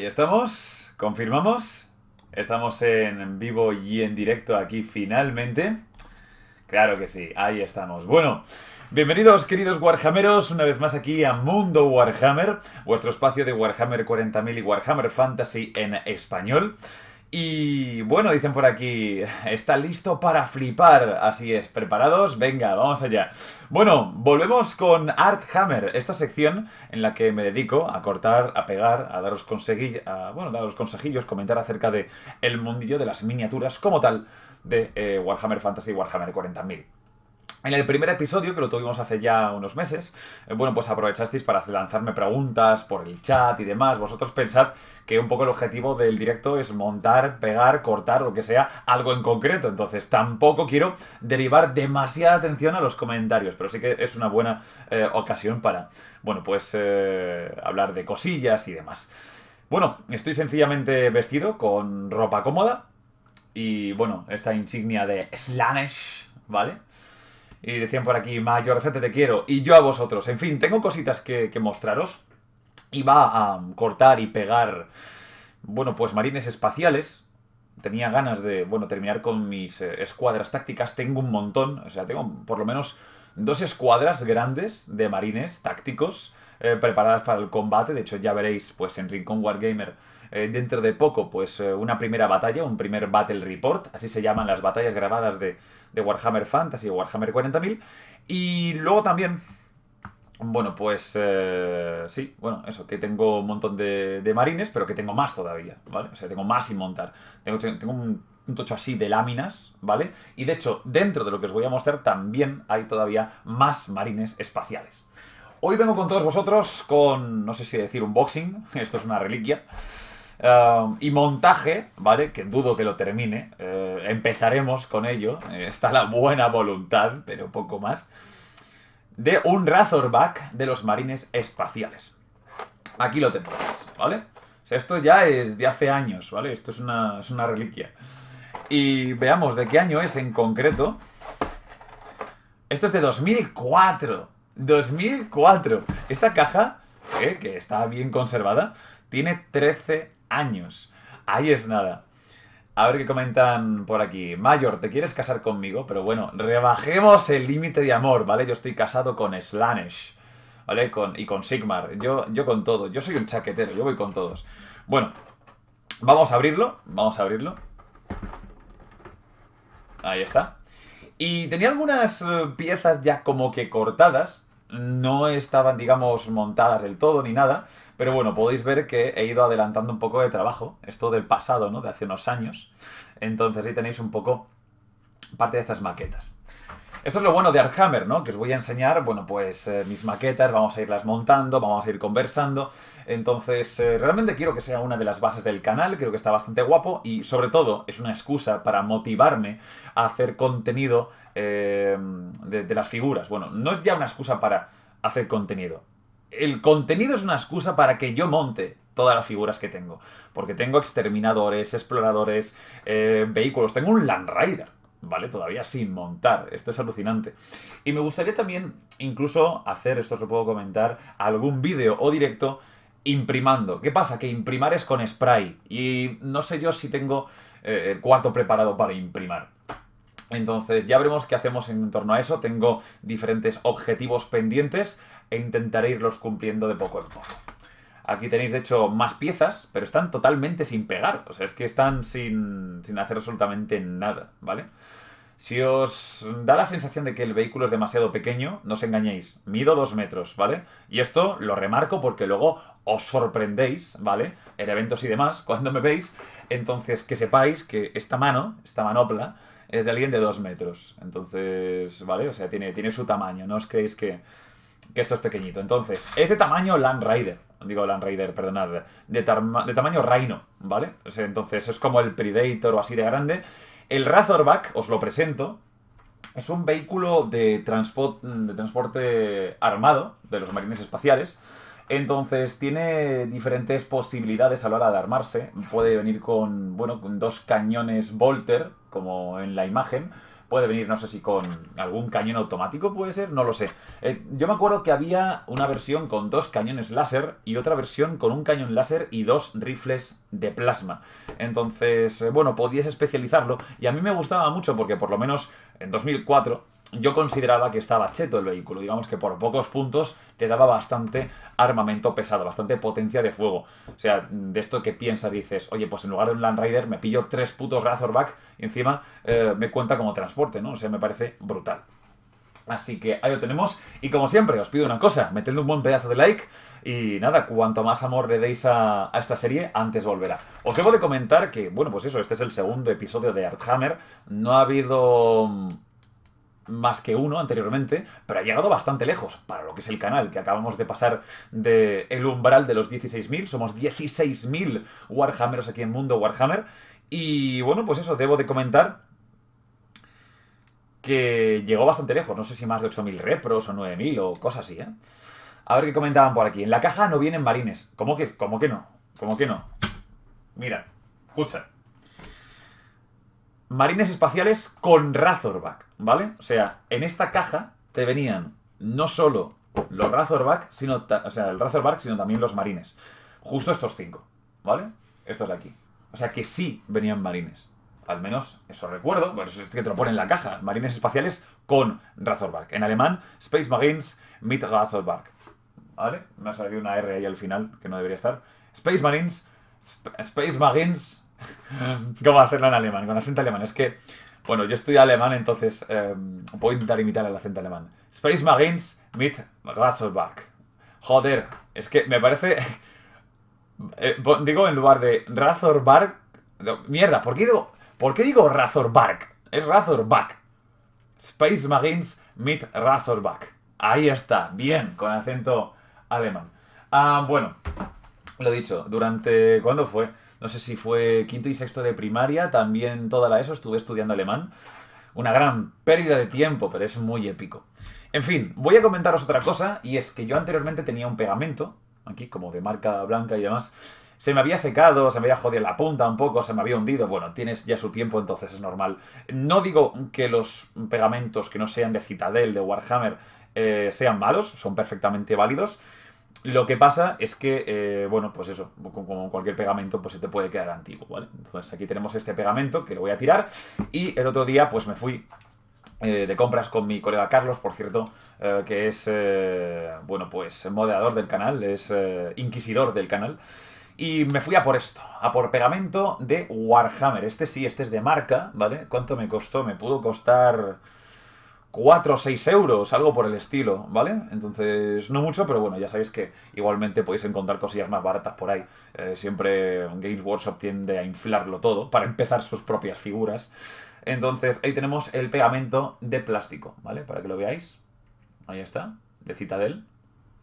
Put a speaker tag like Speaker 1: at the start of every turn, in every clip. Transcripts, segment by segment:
Speaker 1: Ahí estamos, confirmamos. Estamos en vivo y en directo aquí finalmente. Claro que sí, ahí estamos. Bueno, bienvenidos queridos Warhammeros, una vez más aquí a Mundo Warhammer, vuestro espacio de Warhammer 40.000 y Warhammer Fantasy en español. Y bueno, dicen por aquí, está listo para flipar. Así es, ¿preparados? Venga, vamos allá. Bueno, volvemos con Art Hammer, esta sección en la que me dedico a cortar, a pegar, a daros, bueno, consejillos, comentar acerca de el mundillo de las miniaturas como tal de eh, Warhammer Fantasy y Warhammer 40.000. En el primer episodio, que lo tuvimos hace ya unos meses, eh, bueno, pues aprovechasteis para lanzarme preguntas por el chat y demás. Vosotros pensad que un poco el objetivo del directo es montar, pegar, cortar, lo que sea, algo en concreto. Entonces, tampoco quiero derivar demasiada atención a los comentarios, pero sí que es una buena eh, ocasión para, bueno, pues eh, hablar de cosillas y demás. Bueno, estoy sencillamente vestido con ropa cómoda y, bueno, esta insignia de Slanesh, ¿vale? Y decían por aquí, Mayor gente te quiero, y yo a vosotros. En fin, tengo cositas que, que mostraros. Iba a cortar y pegar, bueno, pues marines espaciales, tenía ganas de, bueno, terminar con mis eh, escuadras tácticas. Tengo un montón, o sea, tengo por lo menos dos escuadras grandes de marines tácticos eh, preparadas para el combate. De hecho, ya veréis, pues en Rincón Wargamer eh, dentro de poco, pues eh, una primera batalla, un primer Battle Report, así se llaman las batallas grabadas de, Warhammer Fantasy o Warhammer 40.000. Y luego también bueno, pues eh, sí, bueno, eso, que tengo un montón de, marines, pero que tengo más todavía, ¿vale? O sea, tengo más sin montar. Tengo, tengo un, tocho así de láminas, ¿vale? Y de hecho, dentro de lo que os voy a mostrar también hay todavía más marines espaciales. Hoy vengo con todos vosotros con, no sé si decir unboxing esto es una reliquia, y montaje, ¿vale? Que dudo que lo termine. Eh, empezaremos con ello. Eh, está la buena voluntad, pero poco más. De un Razorback de los marines espaciales. Aquí lo tenemos, ¿vale? esto ya es de hace años, ¿vale? Esto es una, reliquia. Y veamos de qué año es en concreto. Esto es de 2004. 2004. Esta caja, eh, que está bien conservada, tiene 13 años. Ahí es nada. A ver qué comentan por aquí. Mayor, ¿te quieres casar conmigo? Pero bueno, rebajemos el límite de amor, ¿vale? Yo estoy casado con Slanesh, ¿vale? Con, y con Sigmar. Yo, yo con todo. Yo soy un chaquetero, yo voy con todos. Bueno, vamos a abrirlo. Vamos a abrirlo. Ahí está. Y tenía algunas eh, piezas ya como que cortadas no estaban, digamos, montadas del todo ni nada, pero bueno, podéis ver que he ido adelantando un poco de trabajo, esto del pasado, ¿no? De hace unos años. Entonces ahí tenéis un poco parte de estas maquetas. Esto es lo bueno de Arthammer, ¿no? Que os voy a enseñar, bueno, pues eh, mis maquetas, vamos a irlas montando, vamos a ir conversando. Entonces, eh, realmente quiero que sea una de las bases del canal, creo que está bastante guapo y sobre todo es una excusa para motivarme a hacer contenido Em, de, las figuras. Bueno, no es ya una excusa para hacer contenido. El contenido es una excusa para que yo monte todas las figuras que tengo. Porque tengo exterminadores, exploradores, eh, vehículos. Tengo un Land Rider, ¿vale? Todavía sin montar. Esto es alucinante. Y me gustaría también incluso hacer, esto os lo puedo comentar, algún vídeo o directo imprimando. ¿Qué pasa? Que imprimar es con spray. Y no sé yo si tengo eh, el cuarto preparado para imprimar. Entonces ya veremos qué hacemos en torno a eso. Tengo diferentes objetivos pendientes e intentaré irlos cumpliendo de poco en poco. Aquí tenéis, de hecho, más piezas, pero están totalmente sin pegar. O sea, es que están sin, sin hacer absolutamente nada, ¿vale? Si os da la sensación de que el vehículo es demasiado pequeño, no os engañéis. Mido dos metros, ¿vale? Y esto lo remarco porque luego os sorprendéis, ¿vale? En eventos y demás, cuando me veis. Entonces, que sepáis que esta mano, esta manopla, es de alguien de dos metros. Entonces, ¿vale? O sea, tiene, tiene su tamaño. No os creéis que, que esto es pequeñito. Entonces, es de tamaño Land Raider. Digo Land Raider, perdonad. De, tamaño reino, ¿vale? entonces, es como el Predator o así de grande. El Razorback, os lo presento, es un vehículo de, de transporte armado de los marines espaciales. Entonces tiene diferentes posibilidades a la hora de armarse. Puede venir con, bueno, con dos cañones Volter, como en la imagen. Puede venir, no sé si con algún cañón automático puede ser, no lo sé. Eh, yo me acuerdo que había una versión con dos cañones láser y otra versión con un cañón láser y dos rifles de plasma. Entonces, eh, bueno, podías especializarlo y a mí me gustaba mucho porque por lo menos en 2004 yo consideraba que estaba cheto el vehículo, digamos que por pocos puntos te daba bastante armamento pesado, bastante potencia de fuego. O sea, de esto que piensa dices, oye, pues en lugar de un Land Rider me pillo tres putos Razorback y encima eh, me cuenta como transporte, ¿no? O sea, me parece brutal. Así que ahí lo tenemos. Y como siempre, os pido una cosa, metedle un buen pedazo de like. Y nada, cuanto más amor le deis a, a, esta serie, antes volverá. Os debo de comentar que, bueno, pues eso, este es el segundo episodio de Arthammer. No ha habido mm, más que uno anteriormente, pero ha llegado bastante lejos para lo que es el canal, que acabamos de pasar del el umbral de los 16.000, somos 16.000 Warhammeros aquí en Mundo Warhammer, y bueno, pues eso, debo de comentar que llegó bastante lejos, no sé si más de 8.000 repros o 9.000 o cosas así, ¿eh? A ver qué comentaban por aquí. En la caja no vienen marines. ¿Cómo que, cómo que no? ¿Cómo que no? Mira, escucha marines espaciales con Razorback, ¿vale? O sea, en esta caja te venían no solo los Razorback, sino o sea, el Razorback, sino también los marines. Justo estos cinco, ¿vale? Estos de aquí. O sea que sí venían marines. Al menos eso recuerdo, pero eso es que te lo pone en la caja. Marines espaciales con Razorback. En alemán, Space Marines mit Razorback. ¿Vale? Me ha salido una R ahí al final que no debería estar. Space Marines, Space Marines ¿Cómo hacerlo en alemán? Con acento alemán. Es que, bueno, yo estoy alemán, entonces eh, puedo intentar imitar el acento alemán. Space Marines mit Razorback. Joder, es que me parece... Eh, digo en lugar de Razorbark... mierda, ¿por qué digo, ¿por qué digo Razorbark? Es Razorback. Space Marines mit Razorback. Ahí está, bien, con acento alemán. Ah, bueno, lo he dicho, durante... ¿Cuándo fue? no sé si fue quinto y sexto de primaria, también toda la ESO estuve estudiando alemán. Una gran pérdida de tiempo, pero es muy épico. En fin, voy a comentaros otra cosa, y es que yo anteriormente tenía un pegamento, aquí como de marca blanca y demás, se me había secado, se me había jodido la punta un poco, se me había hundido. Bueno, tienes ya su tiempo, entonces es normal. No digo que los pegamentos que no sean de Citadel, de Warhammer, eh, sean malos, son perfectamente válidos. Lo que pasa es que, eh, bueno, pues eso, como cualquier pegamento, pues se te puede quedar antiguo, ¿vale? Entonces aquí tenemos este pegamento que lo voy a tirar y el otro día pues me fui eh, de compras con mi colega Carlos, por cierto, eh, que es, bueno, pues moderador del canal, es inquisidor del canal. Y me fui a por esto, a por pegamento de Warhammer. Este sí, este es de marca, ¿vale? ¿Cuánto me costó? Me pudo costar... 4 o 6 euros, algo por el estilo, ¿vale? Entonces, no mucho, pero bueno, ya sabéis que igualmente podéis encontrar cosillas más baratas por ahí. Eh, siempre Games Workshop tiende a inflarlo todo para empezar sus propias figuras. Entonces, ahí tenemos el pegamento de plástico, ¿vale? Para que lo veáis. Ahí está, de Citadel.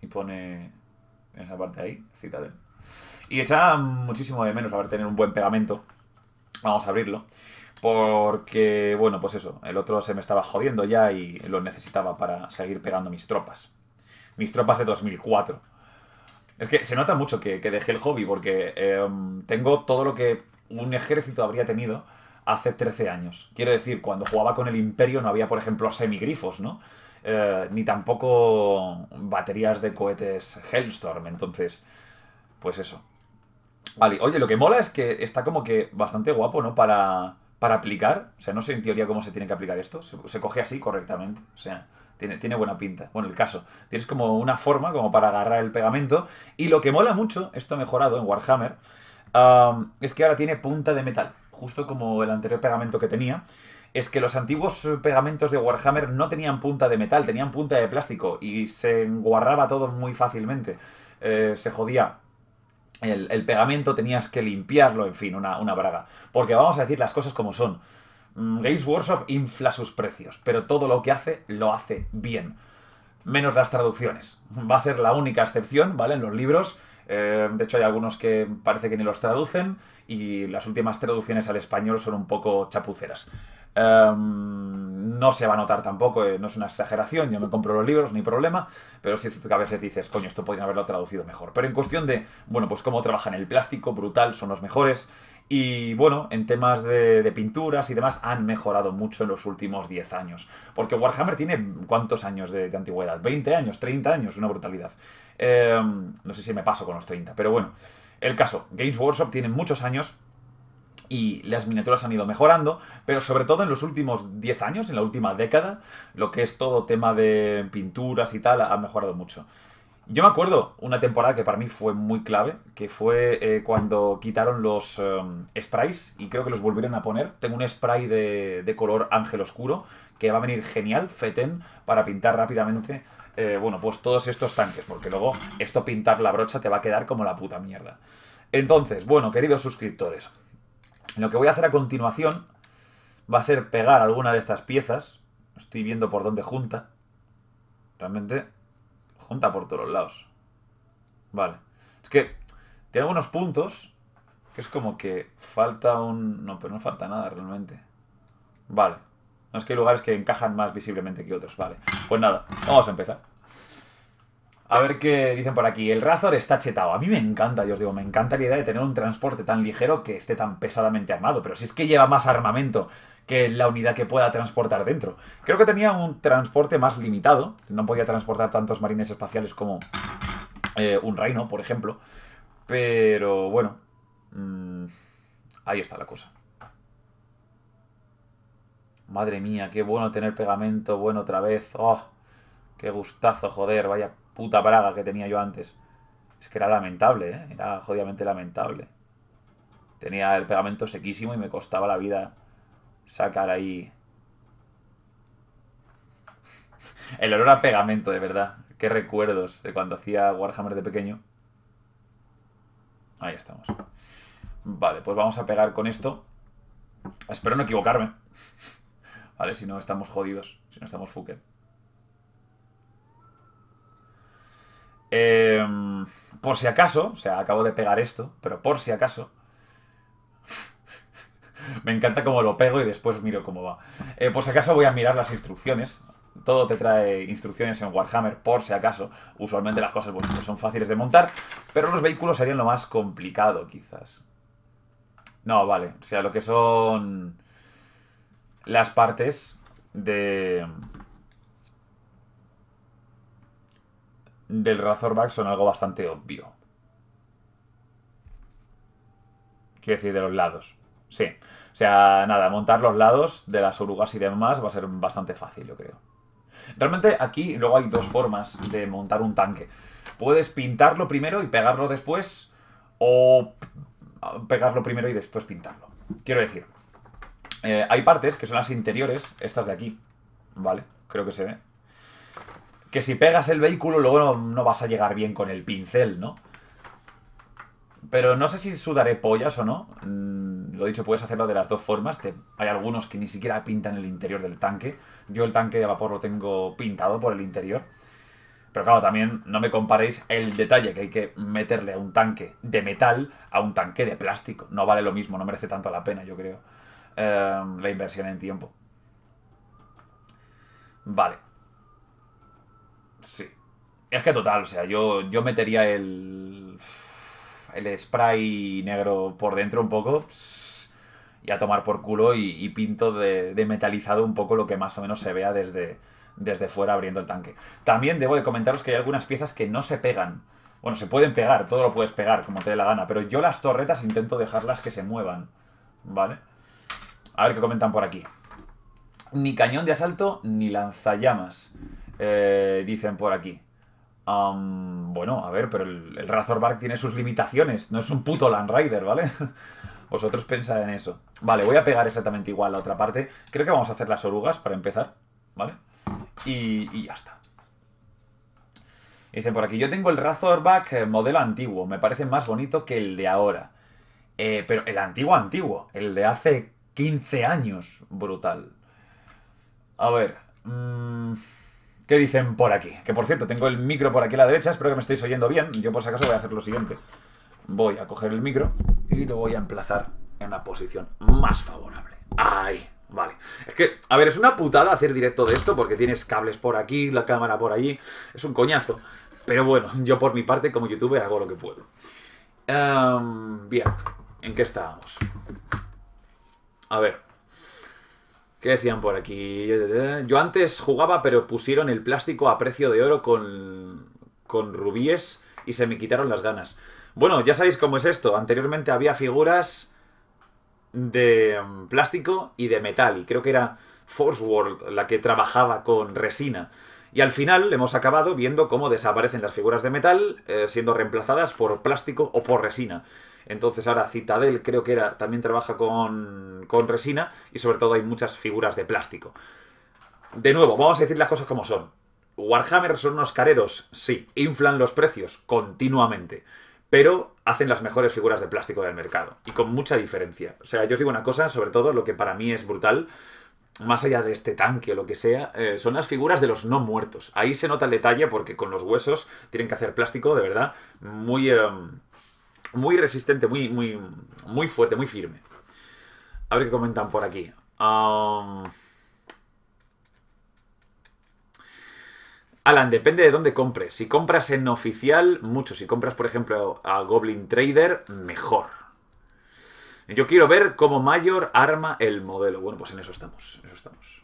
Speaker 1: Y pone en esa parte ahí, Citadel. Y echa muchísimo de menos, a ver, tener un buen pegamento. Vamos a abrirlo. Porque, bueno, pues eso, el otro se me estaba jodiendo ya y lo necesitaba para seguir pegando mis tropas. Mis tropas de 2004. Es que se nota mucho que, dejé el hobby porque em, tengo todo lo que un ejército habría tenido hace 13 años. Quiero decir, cuando jugaba con el Imperio no había, por ejemplo, semigrifos, ¿no? Eh, ni tampoco baterías de cohetes Hellstorm. Entonces, pues eso.
Speaker 2: Vale, oye, lo que mola
Speaker 1: es que está como que bastante guapo, ¿no? Para para aplicar. O sea, no sé en teoría cómo se tiene que aplicar esto. Se, coge así correctamente. O sea, tiene, buena pinta. Bueno, el caso. Tienes como una forma como para agarrar el pegamento. Y lo que mola mucho, esto mejorado en Warhammer, es que ahora tiene punta de metal. Justo como el anterior pegamento que tenía. Es que los antiguos pegamentos de Warhammer no tenían punta de metal, tenían punta de plástico y se enguarraba todo muy fácilmente. Eh, se jodía el, pegamento tenías que limpiarlo, en fin, una, braga. Porque vamos a decir las cosas como son. Mm, Games Workshop infla sus precios, pero todo lo que hace lo hace bien. Menos las traducciones. Va a ser la única excepción, ¿vale? En los libros. Eh, de hecho, hay algunos que parece que ni los traducen y las últimas traducciones al español son un poco chapuceras. Em, no se va a notar tampoco, eh, no es una exageración, yo me compro los libros, ni problema, pero si a veces dices, coño, esto podrían haberlo traducido mejor. Pero en cuestión de, bueno, pues cómo trabajan el plástico, brutal, son los mejores. Y bueno, en temas de, pinturas y demás han mejorado mucho en los últimos 10 años. Porque Warhammer tiene cuántos años de, antigüedad? ¿20 años? ¿30 años? Una brutalidad. Em, no sé si me paso con los 30, pero bueno. El caso, Games Workshop tiene muchos años y las miniaturas han ido mejorando, pero sobre todo en los últimos 10 años, en la última década, lo que es todo tema de pinturas y tal, ha mejorado mucho. Yo me acuerdo una temporada que para mí fue muy clave, que fue eh, cuando quitaron los eh, sprays y creo que los volvieron a poner. Tengo un spray de, de color ángel oscuro que va a venir genial, FETEN, para pintar rápidamente, eh, bueno, pues todos estos tanques, porque luego esto pintar la brocha te va a quedar como la puta mierda. Entonces, bueno, queridos suscriptores, lo que voy a hacer a continuación va a ser pegar alguna de estas piezas. Estoy viendo por dónde junta. Realmente junta por todos los lados. Vale. Es que tiene algunos puntos que es como que falta un... No, pero no falta nada realmente. Vale. No es que hay lugares que encajan más visiblemente que otros. Vale. Pues nada, vamos a empezar. A ver qué dicen por aquí. El Razor está chetado. A mí me encanta, yo os digo, me encanta la idea de tener un transporte tan ligero que esté tan pesadamente armado. Pero si es que lleva más armamento que la unidad que pueda transportar dentro. Creo que tenía un transporte más limitado. No podía transportar tantos marines espaciales como eh, un reino, por ejemplo. Pero bueno. Mm, ahí está la cosa. Madre mía, qué bueno tener pegamento bueno otra vez. Oh, ¡Qué gustazo, joder! Vaya puta braga que tenía yo antes. Es que era lamentable, ¿eh? Era jodidamente lamentable. Tenía el pegamento sequísimo y me costaba la vida sacar ahí... El olor a pegamento, de verdad. Qué recuerdos de cuando hacía Warhammer de pequeño. Ahí estamos. Vale, pues vamos a pegar con esto. Espero no equivocarme. Vale, si no estamos jodidos. Si no estamos fucked. Em, por si acaso, o sea, acabo de pegar esto, pero por si acaso... me encanta cómo lo pego y después miro cómo va. Eh, por si acaso voy a mirar las instrucciones. Todo te trae instrucciones en Warhammer, por si acaso. Usualmente las cosas bonitas pues son fáciles de montar, pero los vehículos serían lo más complicado, quizás. No, vale. O sea, lo que son las partes de... del Razorback son algo bastante obvio. Quiero decir, de los lados. Sí. O sea, nada, montar los lados de las orugas y demás va a ser bastante fácil, yo creo. Realmente aquí luego hay dos formas de montar un tanque. Puedes pintarlo primero y pegarlo después, o pegarlo primero y después pintarlo. Quiero decir, eh, hay partes que son las interiores, estas de aquí, ¿vale? Creo que se ve que si pegas el vehículo luego no, vas a llegar bien con el pincel, ¿no? Pero no sé si sudaré pollas o no. Mm, lo dicho, puedes hacerlo de las dos formas. hay algunos que ni siquiera pintan el interior del tanque. Yo el tanque de vapor lo tengo pintado por el interior. Pero claro, también no me comparéis el detalle que hay que meterle a un tanque de metal a un tanque de plástico. No vale lo mismo, no merece tanto la pena, yo creo. Eh, la inversión en tiempo. Vale. Sí. Es que total, o sea, yo, yo metería el. El spray negro por dentro un poco. Y a tomar por culo y, pinto de, metalizado un poco lo que más o menos se vea desde, desde fuera abriendo el tanque. También debo de comentaros que hay algunas piezas que no se pegan. Bueno, se pueden pegar, todo lo puedes pegar como te dé la gana, pero yo las torretas intento dejarlas que se muevan. ¿Vale? A ver qué comentan por aquí. Ni cañón de asalto, ni lanzallamas. Eh, dicen por aquí. bueno, a ver, pero el, Razorback tiene sus limitaciones. No es un puto Land ¿vale? Vosotros pensad en eso. Vale, voy a pegar exactamente igual la otra parte. Creo que vamos a hacer las orugas para empezar, ¿vale? Y, ya está. Dicen por aquí, yo tengo el Razorback eh, modelo antiguo. Me parece más bonito que el de ahora. Eh, pero el antiguo antiguo, el de hace 15 años. Brutal. A ver... Mmm... ¿Qué dicen por aquí? Que por cierto, tengo el micro por aquí a la derecha, espero que me estéis oyendo bien. Yo por si acaso voy a hacer lo siguiente. Voy a coger el micro y lo voy a emplazar en una posición más favorable. ¡Ay! Vale. Es que, a ver, es una putada hacer directo de esto porque tienes cables por aquí, la cámara por allí. Es un coñazo. Pero bueno, yo por mi parte, como youtuber, hago lo que puedo. Em, bien, ¿en qué estábamos? A ver. ¿Qué decían por aquí? Yo antes jugaba, pero pusieron el plástico a precio de oro con, con rubíes y se me quitaron las ganas. Bueno, ya sabéis cómo es esto. Anteriormente había figuras de plástico y de metal, y creo que era Force World la que trabajaba con resina. Y al final hemos acabado viendo cómo desaparecen las figuras de metal, eh, siendo reemplazadas por plástico o por resina. Entonces ahora Citadel creo que era, también trabaja con, con resina y sobre todo hay muchas figuras de plástico. De nuevo, vamos a decir las cosas como son. Warhammer son unos careros, sí, inflan los precios continuamente, pero hacen las mejores figuras de plástico del mercado y con mucha diferencia. O sea, yo os digo una cosa, sobre todo lo que para mí es brutal, más allá de este tanque o lo que sea, eh, son las figuras de los no muertos. Ahí se nota el detalle porque con los huesos tienen que hacer plástico, de verdad, muy... Em, muy resistente, muy, muy, muy fuerte, muy firme. A ver qué comentan por aquí. Alan, depende de dónde compres. Si compras en oficial, mucho. Si compras, por ejemplo, a Goblin Trader, mejor. Yo quiero ver cómo Mayor arma el modelo. Bueno, pues en eso estamos. eso estamos.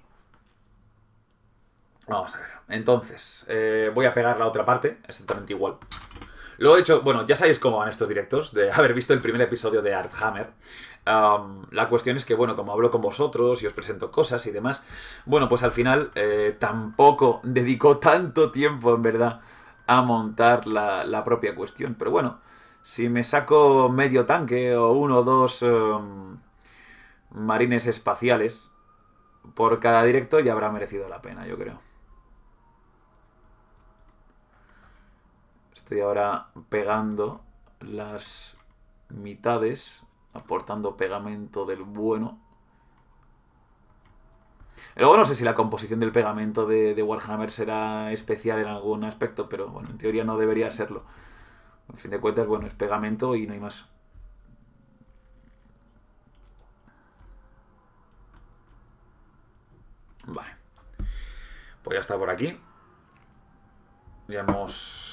Speaker 1: Vamos a ver. Entonces, eh, voy a pegar la otra parte, exactamente igual. Lo he hecho, bueno, ya sabéis cómo van estos directos, de haber visto el primer episodio de Art Hammer. la cuestión es que, bueno, como hablo con vosotros y os presento cosas y demás, bueno, pues al final eh, tampoco dedico tanto tiempo, en verdad, a montar la, propia cuestión. Pero bueno, si me saco medio tanque o uno o dos em, marines espaciales por cada directo, ya habrá merecido la pena, yo creo. Estoy ahora pegando las mitades, aportando pegamento del bueno. Luego no sé si la composición del pegamento de, Warhammer será especial en algún aspecto, pero bueno, en teoría no debería serlo. en fin de cuentas, bueno, es pegamento y no hay más. Vale. Pues ya está por aquí. Ya hemos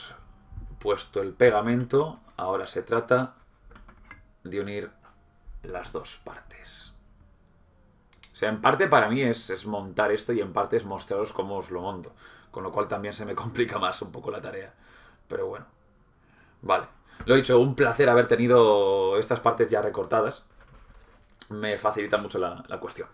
Speaker 1: puesto el pegamento, ahora se trata de unir las dos partes. O sea, en parte para mí es, montar esto y en parte es mostraros cómo os lo monto. Con lo cual también se me complica más un poco la tarea. Pero bueno. Vale. Lo he dicho, un placer haber tenido estas partes ya recortadas. Me facilita mucho la, cuestión.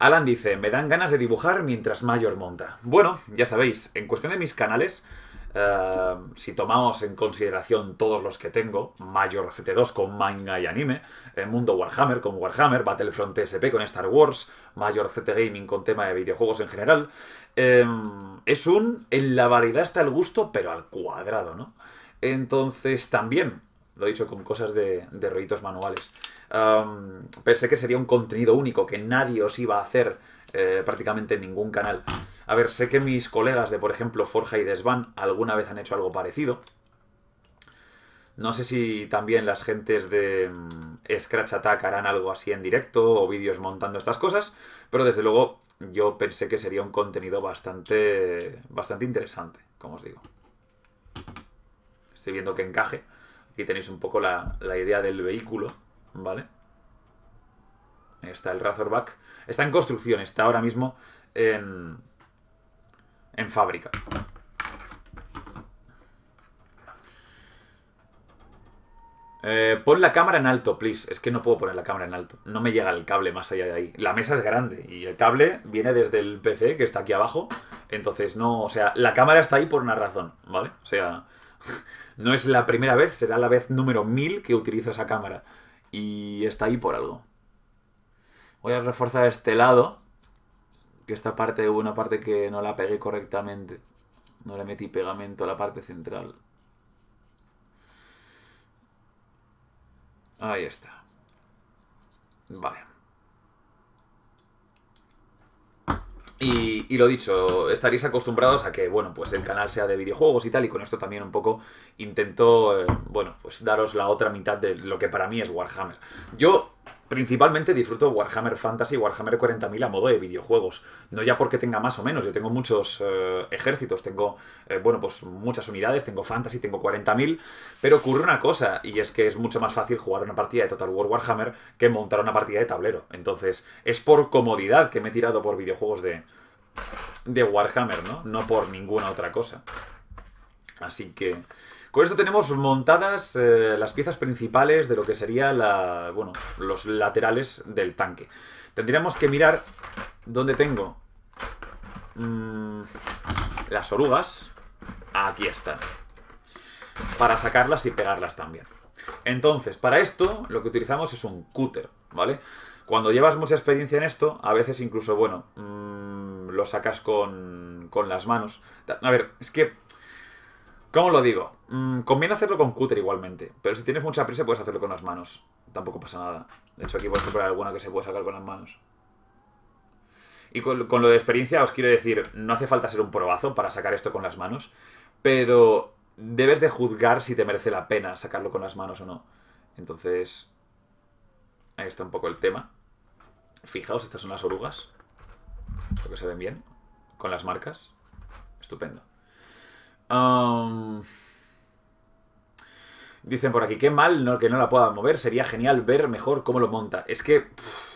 Speaker 1: Alan dice, me dan ganas de dibujar mientras Mayor monta. Bueno, ya sabéis, en cuestión de mis canales, eh, si tomamos en consideración todos los que tengo, Major CT2 con manga y anime, el eh, Mundo Warhammer con Warhammer, Battlefront SP con Star Wars, Major CT Gaming con tema de videojuegos en general, eh, es un en la variedad está el gusto, pero al cuadrado, ¿no? Entonces también lo he dicho, con cosas de, de rollitos manuales. pensé que sería un contenido único, que nadie os iba a hacer eh, prácticamente en ningún canal. A ver, sé que mis colegas de, por ejemplo, Forja y Desvan alguna vez han hecho algo parecido. No sé si también las gentes de mm, Scratch Attack harán algo así en directo o vídeos montando estas cosas, pero desde luego yo pensé que sería un contenido bastante, bastante interesante, como os digo. Estoy viendo que encaje. Aquí tenéis un poco la, idea del vehículo, ¿vale? Ahí está el Razorback. Está en construcción, está ahora mismo en, en fábrica. Eh, pon la cámara en alto, please. Es que no puedo poner la cámara en alto. No me llega el cable más allá de ahí. La mesa es grande y el cable viene desde el PC que está aquí abajo. Entonces no, o sea, la cámara está ahí por una razón, ¿vale? O sea, no es la primera vez, será la vez número 1000 que utilizo esa cámara. Y está ahí por algo. Voy a reforzar este lado, que esta parte hubo una parte que no la pegué correctamente. No le metí pegamento a la parte central. Ahí está. Vale. Y, lo dicho, estaréis acostumbrados a que, bueno, pues el canal sea de videojuegos y tal, y con esto también un poco intento, eh, bueno, pues daros la otra mitad de lo que para mí es Warhammer. Yo Principalmente disfruto Warhammer Fantasy y Warhammer 40.000 a modo de videojuegos. No ya porque tenga más o menos, yo tengo muchos eh, ejércitos, tengo, eh, bueno, pues muchas unidades, tengo Fantasy, tengo 40.000, pero ocurre una cosa, y es que es mucho más fácil jugar una partida de Total War Warhammer que montar una partida de tablero. Entonces, es por comodidad que me he tirado por videojuegos de, de Warhammer, ¿no? No por ninguna otra cosa. Así que... Por eso tenemos montadas eh, las piezas principales de lo que sería la, bueno, los laterales del tanque. Tendríamos que mirar dónde tengo mm, las orugas. Aquí están. Para sacarlas y pegarlas también. Entonces, para esto lo que utilizamos es un cúter, ¿vale? Cuando llevas mucha experiencia en esto, a veces incluso, bueno, mm, lo sacas con, con las manos. A ver, es que ¿Cómo lo digo? Mm, conviene hacerlo con cúter igualmente, pero si tienes mucha prisa puedes hacerlo con las manos. Tampoco pasa nada. De hecho, aquí voy a comprar alguna que se puede sacar con las manos. Y con, con, lo de experiencia os quiero decir, no hace falta ser un probazo para sacar esto con las manos, pero debes de juzgar si te merece la pena sacarlo con las manos o no. Entonces, ahí está un poco el tema. Fijaos, estas son las orugas. Creo que se ven bien. Con las marcas. Estupendo dicen por aquí, qué mal que no la pueda mover, sería genial ver mejor cómo lo monta. Es que,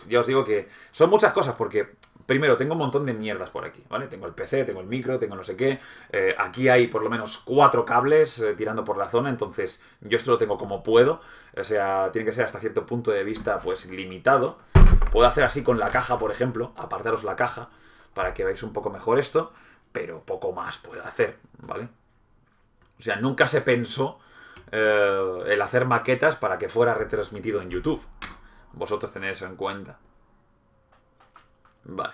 Speaker 1: ya os digo que son muchas cosas, porque primero, tengo un montón de mierdas por aquí, ¿vale? Tengo el PC, tengo el micro, tengo no sé qué. Eh, aquí hay por lo menos cuatro cables eh, tirando por la zona, entonces yo esto lo tengo como puedo. O sea, tiene que ser hasta cierto punto de vista, pues, limitado. Puedo hacer así con la caja, por ejemplo, apartaros la caja para que veáis un poco mejor esto, pero poco más puedo hacer, ¿vale? O sea, nunca se pensó eh, el hacer maquetas para que fuera retransmitido en YouTube. Vosotros tenéis eso en cuenta. Vale.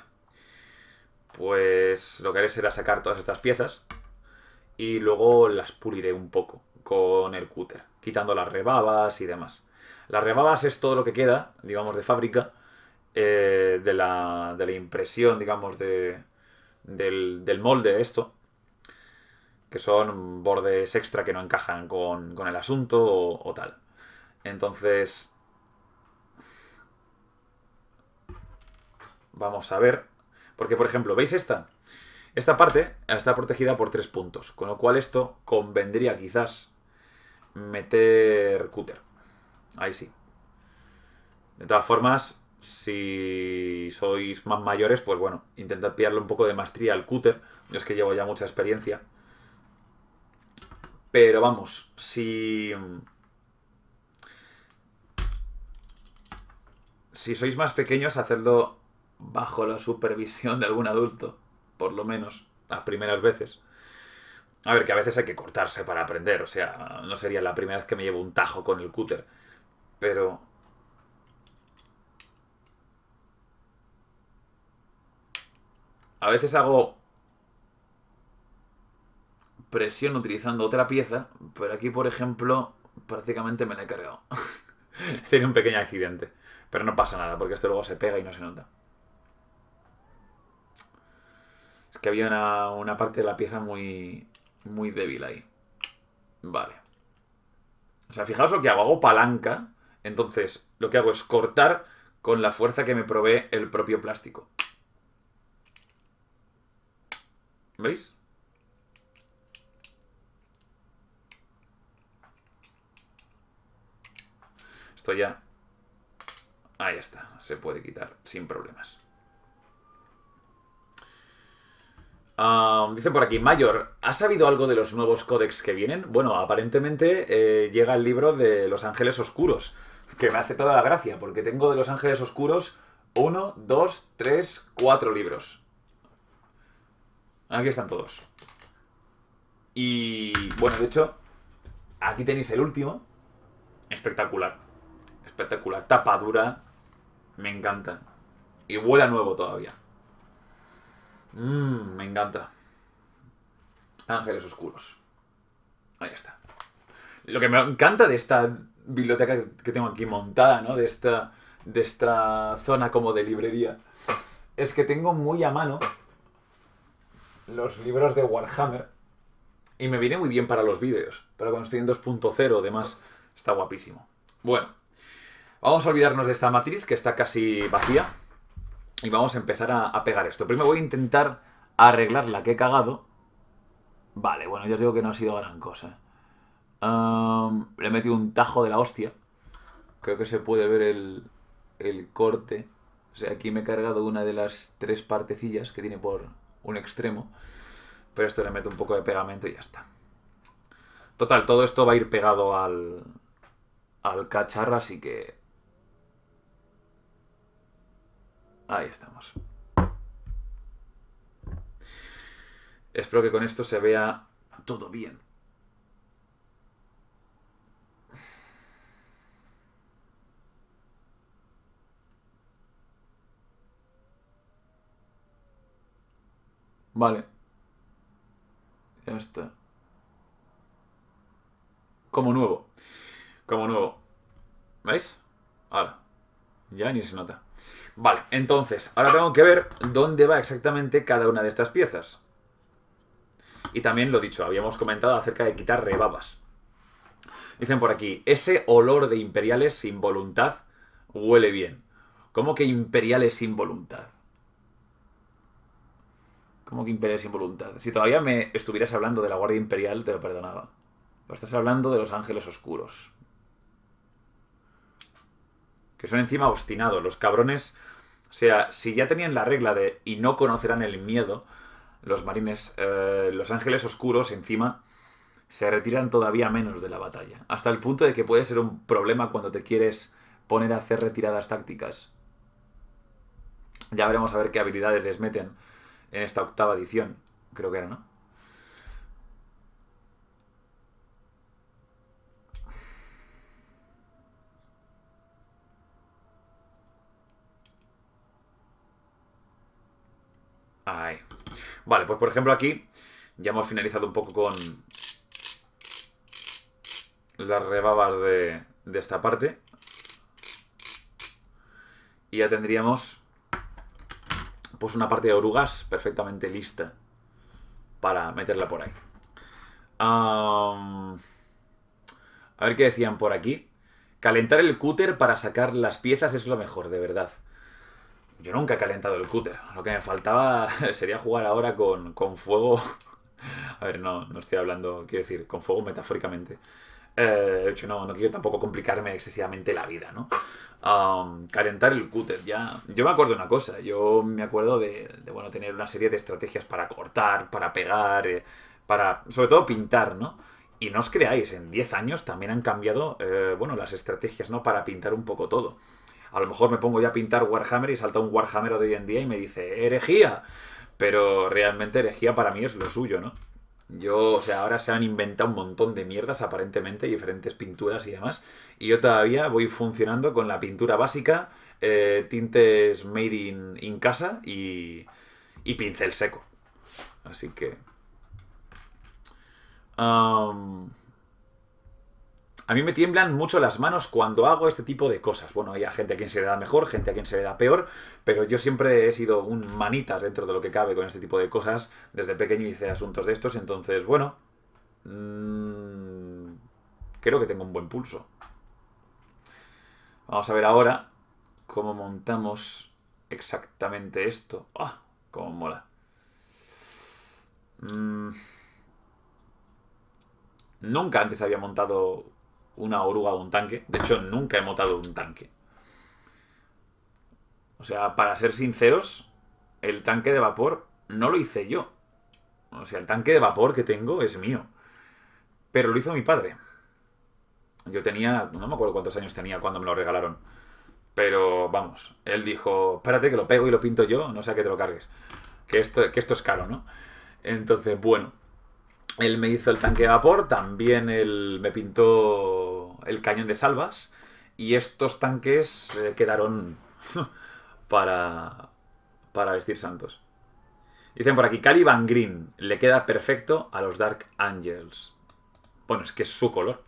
Speaker 1: Pues lo que haré será sacar todas estas piezas y luego las puliré un poco con el cúter, quitando las rebabas y demás. Las rebabas es todo lo que queda, digamos, de fábrica, eh, de, la, impresión, digamos, de, del, del molde de esto que son bordes extra que no encajan con, el asunto o, tal. Entonces, vamos a ver, porque por ejemplo, ¿veis esta? Esta parte está protegida por tres puntos, con lo cual esto convendría quizás meter cúter. Ahí sí. De todas formas, si sois más mayores, pues bueno, intentad pillarle un poco de maestría al cúter. es que llevo ya mucha experiencia pero vamos, si... Si sois más pequeños, hacerlo bajo la supervisión de algún adulto, por lo menos, las primeras veces. A ver, que a veces hay que cortarse para aprender, o sea, no sería la primera vez que me llevo un tajo con el cúter, pero... A veces hago presión utilizando otra pieza, pero aquí, por ejemplo, prácticamente me la he cargado. tenido un pequeño accidente, pero no pasa nada, porque esto luego se pega y no se nota. Es que había una, una parte de la pieza muy, muy débil ahí. Vale. O sea, fijaos lo que hago. Hago palanca, entonces lo que hago es cortar con la fuerza que me provee el propio plástico. ¿Veis? ya... Ahí está, se puede quitar sin problemas. dice por aquí, Mayor, ¿has sabido algo de los nuevos códex que vienen? Bueno, aparentemente eh, llega el libro de Los Ángeles Oscuros, que me hace toda la gracia, porque tengo de Los Ángeles Oscuros uno, dos, tres, cuatro libros. Aquí están todos. Y bueno, de hecho, aquí tenéis el último. Espectacular espectacular. Tapadura. Me encanta. Y vuela nuevo todavía. Mmm, me encanta. Ángeles Oscuros. Ahí está. Lo que me encanta de esta biblioteca que tengo aquí montada, ¿no? De esta, de esta zona como de librería, es que tengo muy a mano los libros de Warhammer. Y me viene muy bien para los vídeos. Pero cuando estoy en 2.0, además, está guapísimo. Bueno, Vamos a olvidarnos de esta matriz que está casi vacía y vamos a empezar a, pegar esto. Primero voy a intentar arreglar la que he cagado. Vale, bueno, ya os digo que no ha sido gran cosa. ¿eh? le he metido un tajo de la hostia. Creo que se puede ver el, el corte. O sea, aquí me he cargado una de las tres partecillas que tiene por un extremo. Pero esto le meto un poco de pegamento y ya está. Total, todo esto va a ir pegado al, al así que Ahí estamos. Espero que con esto se vea todo bien. Vale. Ya está. Como nuevo. Como nuevo. ¿Veis? Ahora. Ya ni se nota. Vale, entonces, ahora tengo que ver dónde va exactamente cada una de estas piezas. Y también lo dicho, habíamos comentado acerca de quitar rebabas. Dicen por aquí, ese olor de imperiales sin voluntad huele bien. ¿Cómo que imperiales sin voluntad? ¿Cómo que imperiales sin voluntad? Si todavía me estuvieras hablando de la Guardia Imperial, te lo perdonaba. Pero estás hablando de los Ángeles Oscuros que son encima obstinados. Los cabrones, o sea, si ya tenían la regla de y no conocerán el miedo, los marines, eh, los ángeles oscuros encima, se retiran todavía menos de la batalla. Hasta el punto de que puede ser un problema cuando te quieres poner a hacer retiradas tácticas. Ya veremos a ver qué habilidades les meten en esta octava edición. Creo que era, ¿no? Vale, pues por ejemplo aquí ya hemos finalizado un poco con las rebabas de, esta parte. Y ya tendríamos pues una parte de orugas perfectamente lista para meterla por ahí. a ver qué decían por aquí. Calentar el cúter para sacar las piezas es lo mejor, de verdad. Yo nunca he calentado el cúter. Lo que me faltaba sería jugar ahora con, con fuego. A ver, no, no estoy hablando, quiero decir, con fuego metafóricamente. Eh, de hecho, no, no quiero tampoco complicarme excesivamente la vida, ¿no? calentar el cúter, ya. Yo me acuerdo de una cosa, yo me acuerdo de, bueno, tener una serie de estrategias para cortar, para pegar, eh, para, sobre todo, pintar, ¿no? Y no os creáis, en 10 años también han cambiado, eh, bueno, las estrategias, ¿no? Para pintar un poco todo. A lo mejor me pongo ya a pintar Warhammer y salta un Warhammer de hoy en día y me dice, herejía. Pero realmente herejía para mí es lo suyo, ¿no? Yo, o sea, ahora se han inventado un montón de mierdas aparentemente, diferentes pinturas y demás. Y yo todavía voy funcionando con la pintura básica, eh, tintes made in, casa y, pincel seco. Así que... A mí me tiemblan mucho las manos cuando hago este tipo de cosas. Bueno, hay gente a quien se le da mejor, gente a quien se le da peor, pero yo siempre he sido un manitas dentro de lo que cabe con este tipo de cosas. Desde pequeño hice asuntos de estos, entonces, bueno, mm, creo que tengo un buen pulso. Vamos a ver ahora cómo montamos exactamente esto. ¡Ah! ¡Cómo mola! Mm. Nunca antes había montado una oruga o un tanque. De hecho, nunca he montado un tanque. O sea, para ser sinceros, el tanque de vapor no lo hice yo. O sea, el tanque de vapor que tengo es mío. Pero lo hizo mi padre. Yo tenía, no me acuerdo cuántos años tenía cuando me lo regalaron. Pero vamos, él dijo, espérate que lo pego y lo pinto yo, no sea que te lo cargues. que esto es caro, ¿no? Entonces, bueno, él me hizo el tanque de vapor, también él me pintó el cañón de salvas y estos tanques eh, quedaron para, para vestir santos. Dicen por aquí, Caliban Green le queda perfecto a los Dark Angels. Bueno, es que es su color.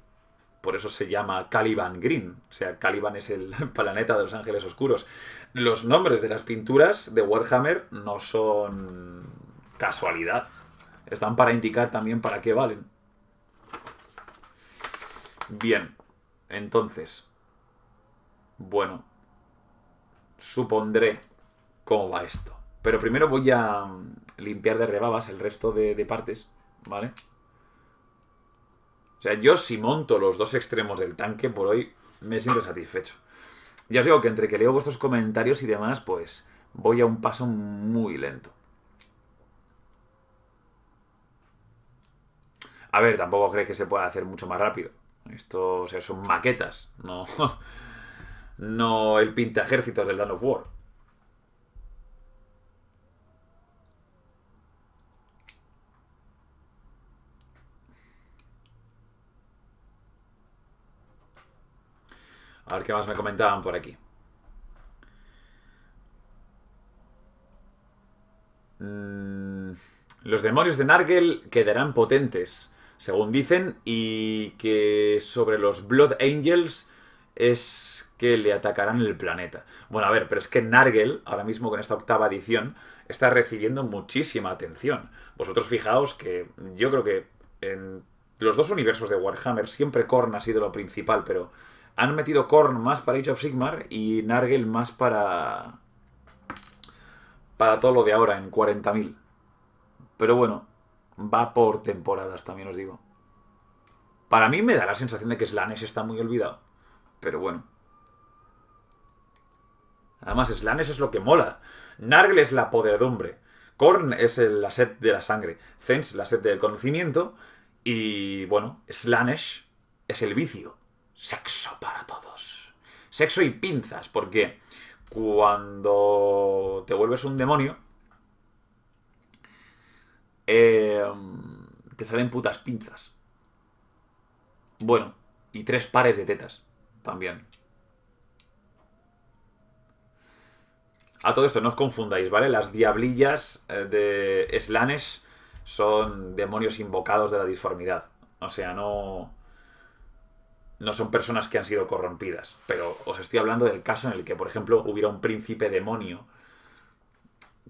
Speaker 1: Por eso se llama Caliban Green. O sea, Caliban es el planeta de los ángeles oscuros. Los nombres de las pinturas de Warhammer no son casualidad. Están para indicar también para qué valen. Bien, entonces, bueno, supondré cómo va esto. Pero primero voy a mm, limpiar de rebabas el resto de, de partes, ¿vale? O sea, yo si monto los dos extremos del tanque por hoy, me siento satisfecho. Ya os digo que entre que leo vuestros comentarios y demás, pues voy a un paso muy lento. A ver, tampoco crees que se pueda hacer mucho más rápido. Esto, o sea, son maquetas, no, no el pinta ejércitos del Dawn of War. A ver qué más me comentaban por aquí. Mm, los demonios de Nargel quedarán potentes según dicen, y que sobre los Blood Angels es que le atacarán el planeta. Bueno, a ver, pero es que Nargel, ahora mismo con esta octava edición, está recibiendo muchísima atención. Vosotros fijaos que yo creo que en los dos universos de Warhammer siempre Korn ha sido lo principal, pero han metido Korn más para Age of Sigmar y Nargel más para para todo lo de ahora en 40.000. Pero bueno, va por temporadas, también os digo. Para mí me da la sensación de que Slanesh está muy olvidado. Pero bueno. Además, Slanesh es lo que mola. Nargle es la podredumbre. Korn es la sed de la sangre. Zens, la sed del conocimiento. Y bueno, Slanesh es el vicio. Sexo para todos. Sexo y pinzas, porque cuando te vuelves un demonio, eh, em, te salen putas pinzas. Bueno, y tres pares de tetas también. A todo esto, no os confundáis, ¿vale? Las diablillas eh, de Slanes son demonios invocados de la disformidad. O sea, no... No son personas que han sido corrompidas. Pero os estoy hablando del caso en el que, por ejemplo, hubiera un príncipe demonio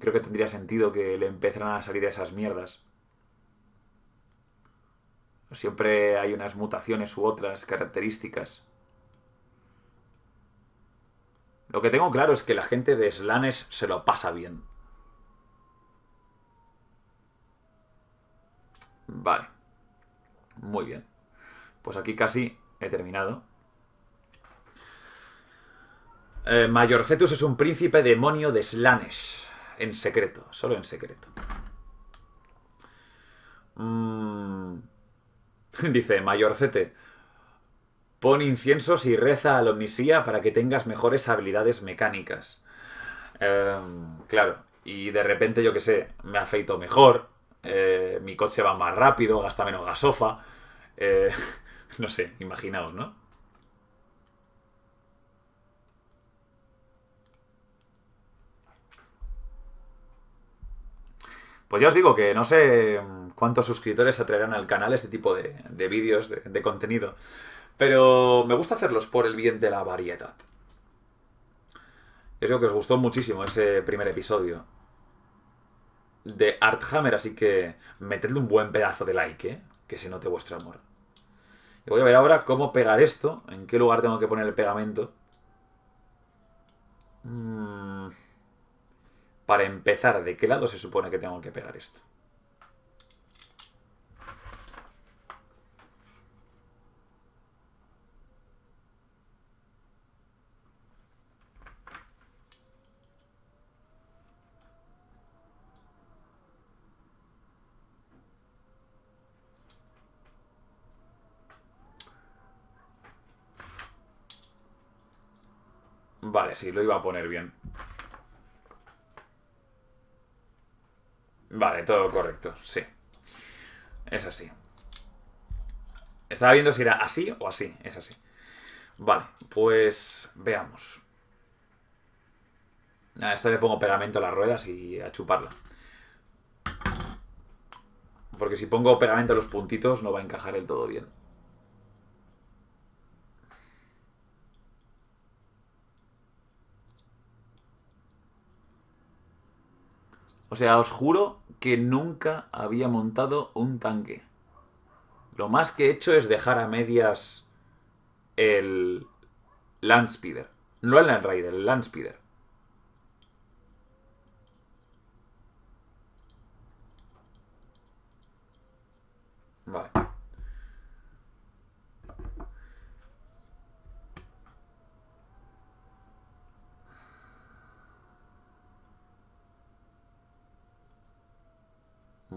Speaker 1: creo que tendría sentido que le empezaran a salir esas mierdas. Siempre hay unas mutaciones u otras características. Lo que tengo claro es que la gente de Slanes se lo pasa bien. Vale. Muy bien. Pues aquí casi he terminado. Eh, Mayorcetus es un príncipe demonio de Slanes. En secreto, solo en secreto. Mm. Dice Mayorcete. Pon inciensos y reza al omnisía para que tengas mejores habilidades mecánicas. Em, claro, y de repente, yo que sé, me afeito mejor, eh, mi coche va más rápido, gasta menos gasofa. Eh, no sé, imaginaos, ¿no? Pues ya os digo que no sé mm, cuántos suscriptores atraerán al canal este tipo de, vídeos, de, contenido. Pero me gusta hacerlos por el bien de la variedad. Es lo que os gustó muchísimo ese primer episodio de Art Hammer, así que metedle un buen pedazo de like, ¿eh? que se note vuestro amor. Y voy a ver ahora cómo pegar esto, en qué lugar tengo que poner el pegamento. Mmm... Para empezar, ¿de qué lado se supone que tengo que pegar esto? Vale, sí, lo iba a poner bien. Vale, todo correcto, sí. Es así. Estaba viendo si era así o así, es así. Vale, pues veamos. A esto le pongo pegamento a las ruedas y a chuparla. Porque si pongo pegamento a los puntitos no va a encajar el todo bien. O sea, os juro que nunca había montado un tanque. Lo más que he hecho es dejar a medias el Landspeeder. No el Land el Landspeeder. Vale.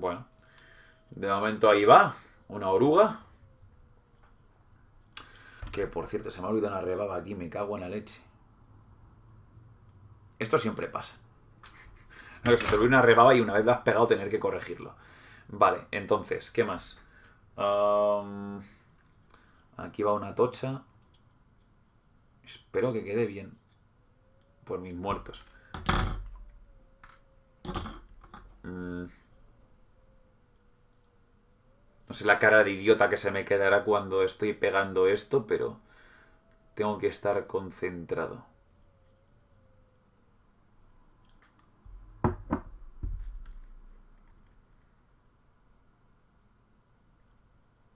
Speaker 1: Bueno, de momento ahí va, una oruga. Que por cierto, se me ha olvidado una rebaba aquí, me cago en la leche. Esto siempre pasa. No, se te olvida una rebaba y una vez la has pegado tener que corregirlo. Vale, entonces, ¿qué más? aquí va una tocha. Espero que quede bien. Por mis muertos. Mmm no sé la cara de idiota que se me quedará cuando estoy pegando esto, pero tengo que estar concentrado.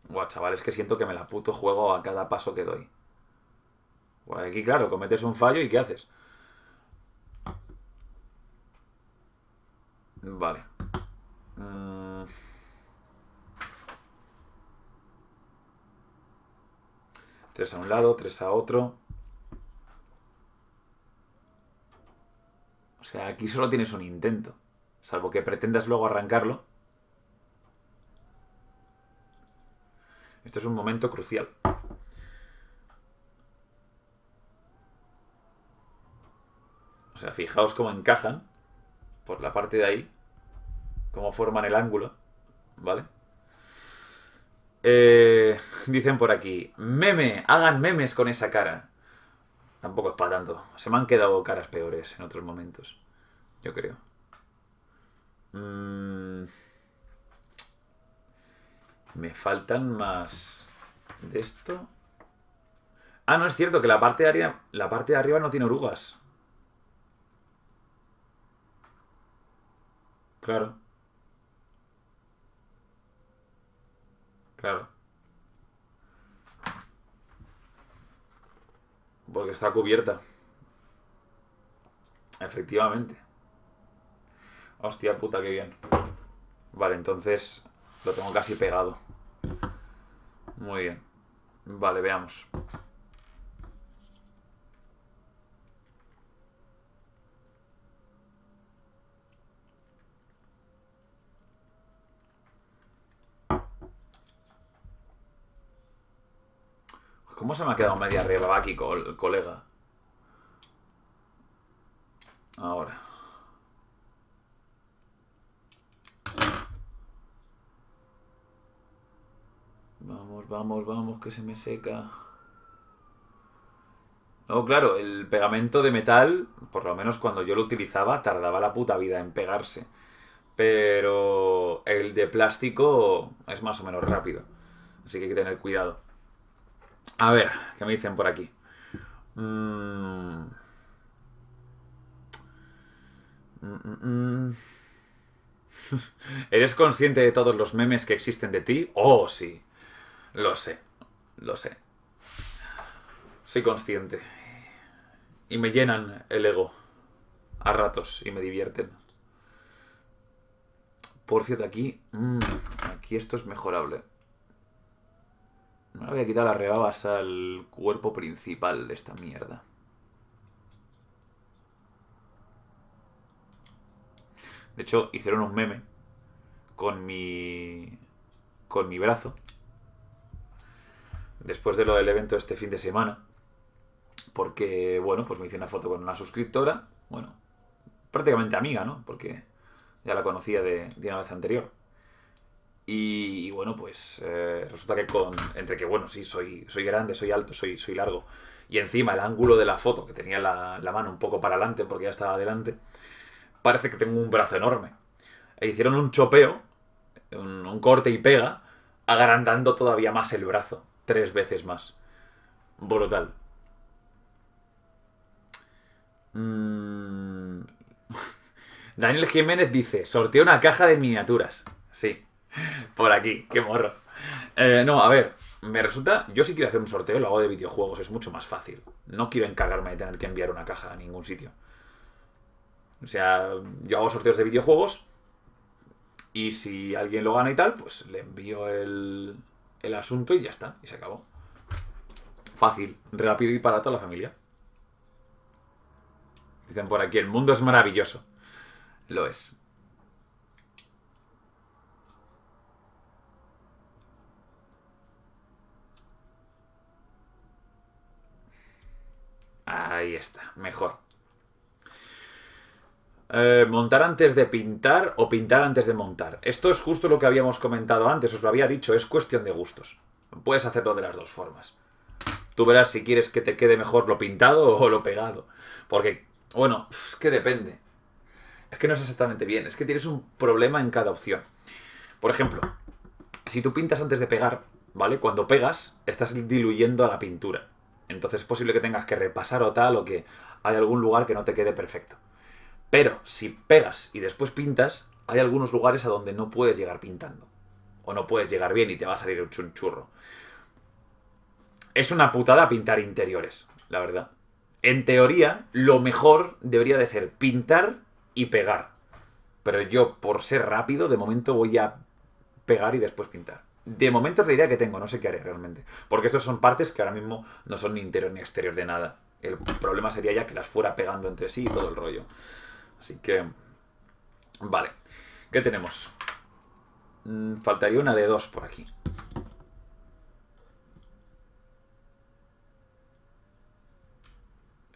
Speaker 1: Buah, chaval, que siento que me la puto juego a cada paso que doy. Por aquí, claro, cometes un fallo y ¿qué haces? Vale. Tres a un lado, tres a otro. O sea, aquí solo tienes un intento. Salvo que pretendas luego arrancarlo. Esto es un momento crucial. O sea, fijaos cómo encajan por la parte de ahí, cómo forman el ángulo, ¿vale? Eh, dicen por aquí, meme, hagan memes con esa cara. Tampoco es para tanto. Se me han quedado caras peores en otros momentos, yo creo. Mm. me faltan más de esto. Ah, no, es cierto que la parte la parte de arriba no tiene orugas. Claro. Claro. Porque está cubierta. Efectivamente. Hostia puta, qué bien. Vale, entonces lo tengo casi pegado. Muy bien. Vale, veamos. ¿Cómo se me ha quedado media arriba aquí, colega? Ahora. Vamos, vamos, vamos, que se me seca. No, claro, el pegamento de metal, por lo menos cuando yo lo utilizaba, tardaba la puta vida en pegarse. Pero el de plástico es más o menos rápido. Así que hay que tener cuidado. A ver, ¿qué me dicen por aquí? Mm. ¿Eres consciente de todos los memes que existen de ti? Oh, sí. Lo sé. Lo sé. Soy consciente. Y me llenan el ego. A ratos. Y me divierten. Por cierto, aquí... Mm, aquí esto es mejorable. No le voy a quitar las rebabas al cuerpo principal de esta mierda. De hecho, hicieron un meme con mi. con mi brazo. Después de lo del evento este fin de semana. Porque, bueno, pues me hice una foto con una suscriptora. Bueno, prácticamente amiga, ¿no? Porque ya la conocía de, de una vez anterior. Y, bueno, pues eh, resulta que con. Entre que, bueno, sí, soy, soy grande, soy alto, soy, soy largo. Y encima el ángulo de la foto, que tenía la, mano un poco para adelante porque ya estaba adelante, parece que tengo un brazo enorme. E hicieron un chopeo, un, un corte y pega, agrandando todavía más el brazo. Tres veces más. Brutal. Mm. Daniel Jiménez dice, sorteó una caja de miniaturas. Sí por aquí, qué morro. Eh, no, a ver, me resulta, yo si quiero hacer un sorteo lo hago de videojuegos, es mucho más fácil. No quiero encargarme de tener que enviar una caja a ningún sitio. O sea, yo hago sorteos de videojuegos y si alguien lo gana y tal, pues le envío el, el asunto y ya está, y se acabó. Fácil, rápido y para toda la familia. Dicen por aquí, el mundo es maravilloso. Lo es. Ahí está, mejor. Eh, montar antes de pintar o pintar antes de montar. Esto es justo lo que habíamos comentado antes, os lo había dicho, es cuestión de gustos. Puedes hacerlo de las dos formas. Tú verás si quieres que te quede mejor lo pintado o lo pegado. Porque, bueno, es que depende. Es que no es exactamente bien, es que tienes un problema en cada opción. Por ejemplo, si tú pintas antes de pegar, ¿vale? Cuando pegas, estás diluyendo a la pintura. Entonces es posible que tengas que repasar o tal o que hay algún lugar que no te quede perfecto. Pero si pegas y después pintas, hay algunos lugares a donde no puedes llegar pintando. O no puedes llegar bien y te va a salir un churro. Es una putada pintar interiores, la verdad. En teoría, lo mejor debería de ser pintar y pegar. Pero yo, por ser rápido, de momento voy a pegar y después pintar de momento es la idea que tengo, no sé qué haré realmente. Porque estas son partes que ahora mismo no son ni interior ni exterior de nada. El problema sería ya que las fuera pegando entre sí y todo el rollo. Así que... Vale. ¿Qué tenemos? Mm, faltaría una de dos por aquí.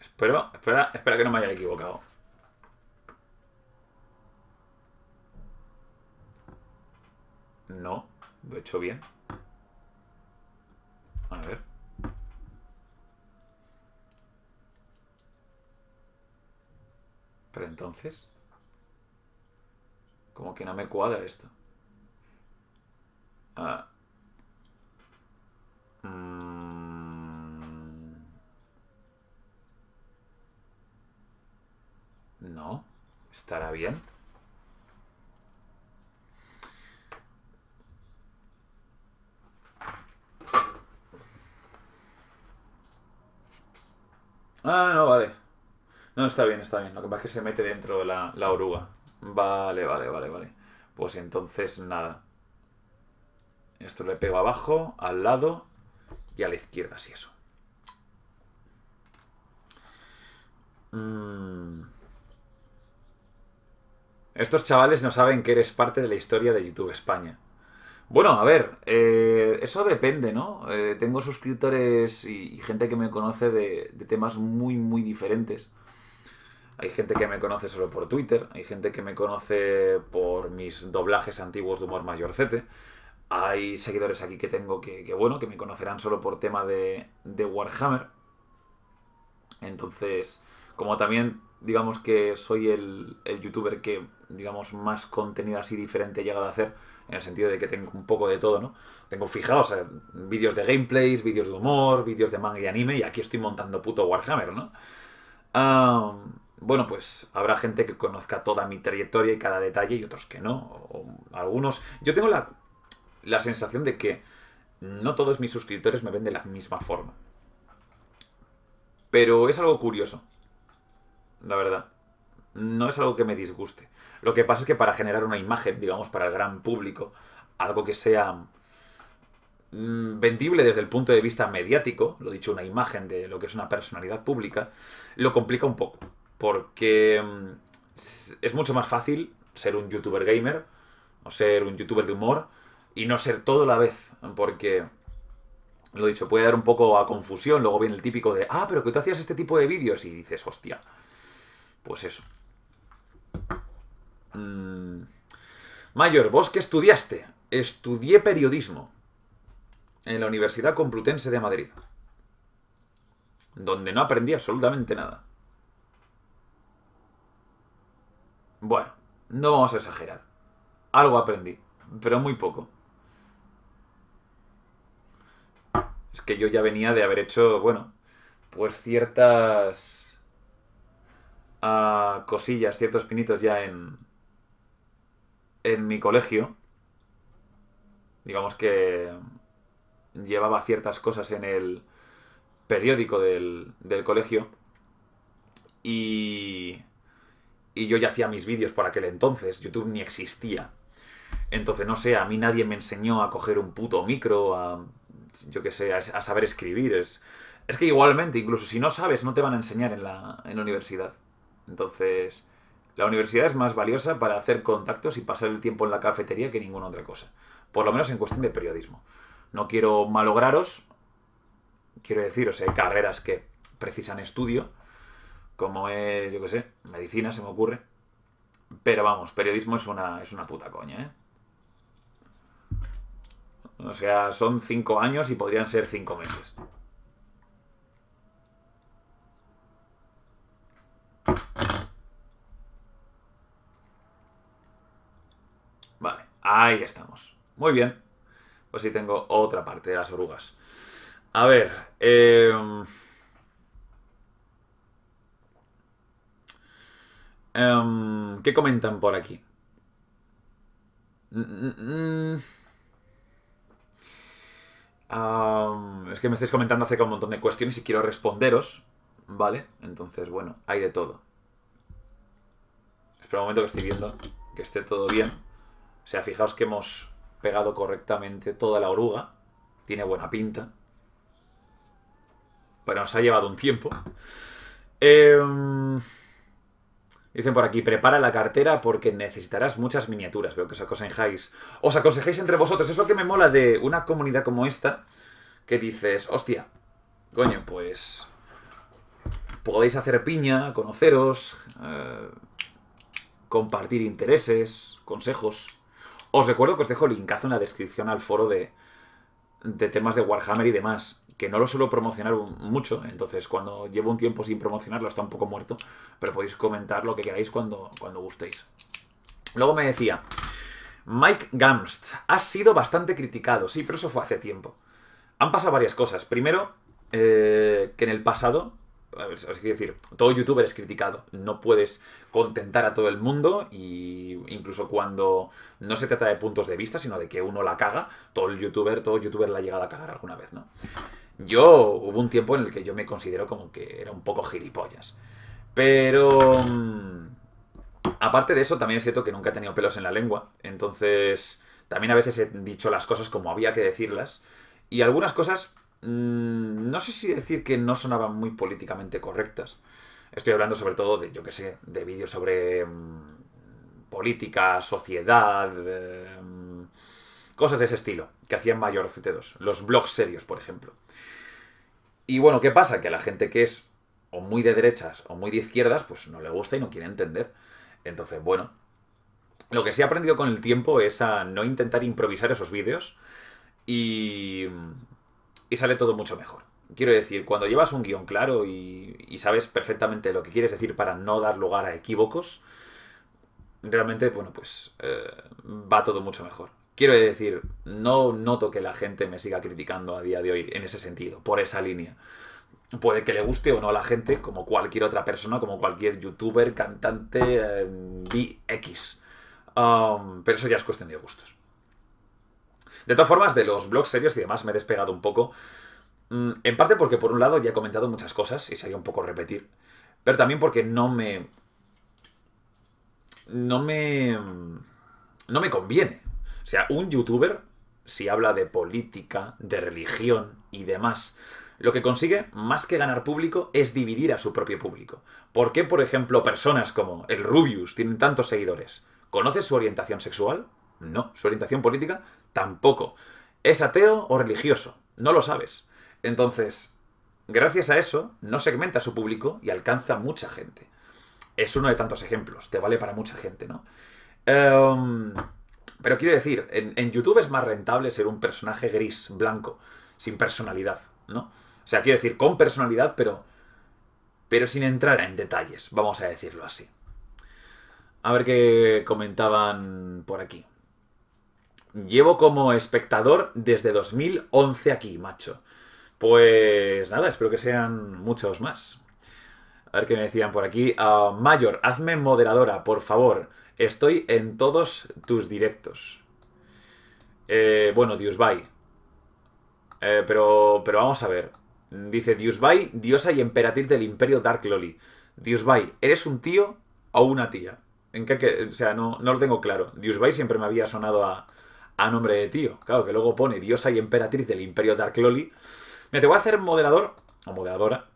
Speaker 1: Espero, espera, espera que no me haya equivocado. No. Lo he hecho bien. A ver. Pero entonces... Como que no me cuadra esto. Ah. Mm. No. ¿Estará bien? Ah, no, vale. No, está bien, está bien. Lo que pasa es que se mete dentro de la, oruga. Vale, vale, vale, vale. Pues entonces nada. Esto le pego abajo, al lado y a la izquierda, así eso. Mm. Estos chavales no saben que eres parte de la historia de YouTube España. Bueno, a ver, eh, eso depende, ¿no? Eh, tengo suscriptores y, gente que me conoce de, temas muy, muy diferentes. Hay gente que me conoce solo por Twitter, hay gente que me conoce por mis doblajes antiguos de humor mayorcete. Hay seguidores aquí que tengo que, bueno, que me conocerán solo por tema de, Warhammer. Entonces, como también digamos que soy el, el, youtuber que, digamos, más contenido así diferente llega llegado a hacer, en el sentido de que tengo un poco de todo, ¿no? Tengo, fijaos, vídeos de gameplays, vídeos de humor, vídeos de manga y anime, y aquí estoy montando puto Warhammer, ¿no? bueno, pues habrá gente que conozca toda mi trayectoria y cada detalle y otros que no. algunos. Yo tengo la, la sensación de que no todos mis suscriptores me ven de la misma forma. Pero es algo curioso. La verdad no es algo que me disguste. Lo que pasa es que para generar una imagen, digamos, para el gran público, algo que sea mm, vendible desde el punto de vista mediático, lo dicho, una imagen de lo que es una personalidad pública, lo complica un poco, porque mm, es mucho más fácil ser un youtuber gamer o ser un youtuber de humor y no ser todo la vez, porque lo dicho, puede dar un poco a confusión, luego viene el típico de, ah, pero que tú hacías este tipo de vídeos y dices, hostia, pues eso. Mm. Mayor, ¿vos qué estudiaste? Estudié periodismo en la Universidad Complutense de Madrid, donde no aprendí absolutamente nada. Bueno, no vamos a exagerar. Algo aprendí, pero muy poco. Es que yo ya venía de haber hecho, bueno, pues ciertas ah, cosillas, ciertos pinitos ya en, en mi colegio, digamos que llevaba ciertas cosas en el periódico del, colegio y, y yo ya hacía mis vídeos por aquel entonces, YouTube ni existía. Entonces, no sé, a mí nadie me enseñó a coger un puto micro, a, yo qué sé, a, saber escribir. Es, es, que igualmente, incluso si no sabes, no te van a enseñar en la, en la universidad. Entonces, la universidad es más valiosa para hacer contactos y pasar el tiempo en la cafetería que ninguna otra cosa. Por lo menos en cuestión de periodismo. No quiero malograros. Quiero deciros, hay carreras que precisan estudio, como es, yo qué sé, medicina, se me ocurre. Pero vamos, periodismo es una, es una puta coña, ¿eh? O sea, son cinco años y podrían ser cinco meses. Ahí estamos. Muy bien. Pues sí tengo otra parte de las orugas. A ver. Em, em, ¿Qué comentan por aquí? Mm, mm, mm. es que me estáis comentando hace un montón de cuestiones y quiero responderos, ¿vale? Entonces, bueno, hay de todo. Espero un momento que estoy viendo que esté todo bien. O sea, fijaos que hemos pegado correctamente toda la oruga. Tiene buena pinta. Pero nos ha llevado un tiempo. Em, dicen por aquí, prepara la cartera porque necesitarás muchas miniaturas. Veo que os aconsejáis. Os aconsejáis entre vosotros. Es lo que me mola de una comunidad como esta. Que dices, hostia, coño, pues... Podéis hacer piña, conoceros, eh, compartir intereses, consejos. Os recuerdo que os dejo linkazo en la descripción al foro de, temas de Warhammer y demás, que no lo suelo promocionar mucho, entonces cuando llevo un tiempo sin promocionarlo está un poco muerto, pero podéis comentar lo que queráis cuando, cuando gustéis. Luego me decía, Mike Gamst, ha sido bastante criticado, sí, pero eso fue hace tiempo. Han pasado varias cosas. Primero, eh, que en el pasado es decir, todo youtuber es criticado. No puedes contentar a todo el mundo y incluso cuando no se trata de puntos de vista, sino de que uno la caga, todo el youtuber, todo youtuber la ha llegado a cagar alguna vez, ¿no? Yo hubo un tiempo en el que yo me considero como que era un poco gilipollas. Pero... Mm, aparte de eso, también es cierto que nunca he tenido pelos en la lengua. Entonces, también a veces he dicho las cosas como había que decirlas. Y algunas cosas Mm, no sé si decir que no sonaban muy políticamente correctas. Estoy hablando sobre todo de, yo qué sé, de vídeos sobre mm, política, sociedad, em, cosas de ese estilo, que hacían mayor CT2. Los blogs serios, por ejemplo. Y bueno, ¿qué pasa? Que a la gente que es o muy de derechas o muy de izquierdas, pues no le gusta y no quiere entender. Entonces, bueno, lo que sí he aprendido con el tiempo es a no intentar improvisar esos vídeos y y sale todo mucho mejor. Quiero decir, cuando llevas un guión claro y, sabes perfectamente lo que quieres decir para no dar lugar a equívocos, realmente, bueno, pues eh, va todo mucho mejor. Quiero decir, no noto que la gente me siga criticando a día de hoy en ese sentido, por esa línea. Puede que le guste o no a la gente, como cualquier otra persona, como cualquier youtuber, cantante, eh, BX. Um, pero eso ya es cuestión de gustos. De todas formas, de los blogs serios y demás me he despegado un poco. Mm, en parte porque, por un lado, ya he comentado muchas cosas y se sería un poco repetir. Pero también porque no me. No me. No me conviene. O sea, un youtuber, si habla de política, de religión y demás, lo que consigue, más que ganar público, es dividir a su propio público. ¿Por qué, por ejemplo, personas como el Rubius tienen tantos seguidores? ¿Conoce su orientación sexual? No. ¿Su orientación política? Tampoco. ¿Es ateo o religioso? No lo sabes. Entonces, gracias a eso, no segmenta su público y alcanza mucha gente. Es uno de tantos ejemplos, te vale para mucha gente, ¿no? Em, pero quiero decir, en, en, YouTube es más rentable ser un personaje gris, blanco, sin personalidad, ¿no? O sea, quiero decir, con personalidad, pero, pero sin entrar en detalles, vamos a decirlo así. A ver qué comentaban por aquí llevo como espectador desde 2011 aquí, macho. Pues nada, espero que sean muchos más. A ver qué me decían por aquí. Ah, Mayor, hazme moderadora, por favor. Estoy en todos tus directos. Eh, bueno, Dios Eh, pero, pero vamos a ver. Dice Diosbay, diosa y emperatriz del imperio Dark Loli. Diosbay, ¿eres un tío o una tía? ¿En o sea, no, no lo tengo claro. Diosbay siempre me había sonado a, a nombre de tío. Claro, que luego pone diosa y emperatriz del imperio Dark Loli. Me te voy a hacer moderador, o moderadora,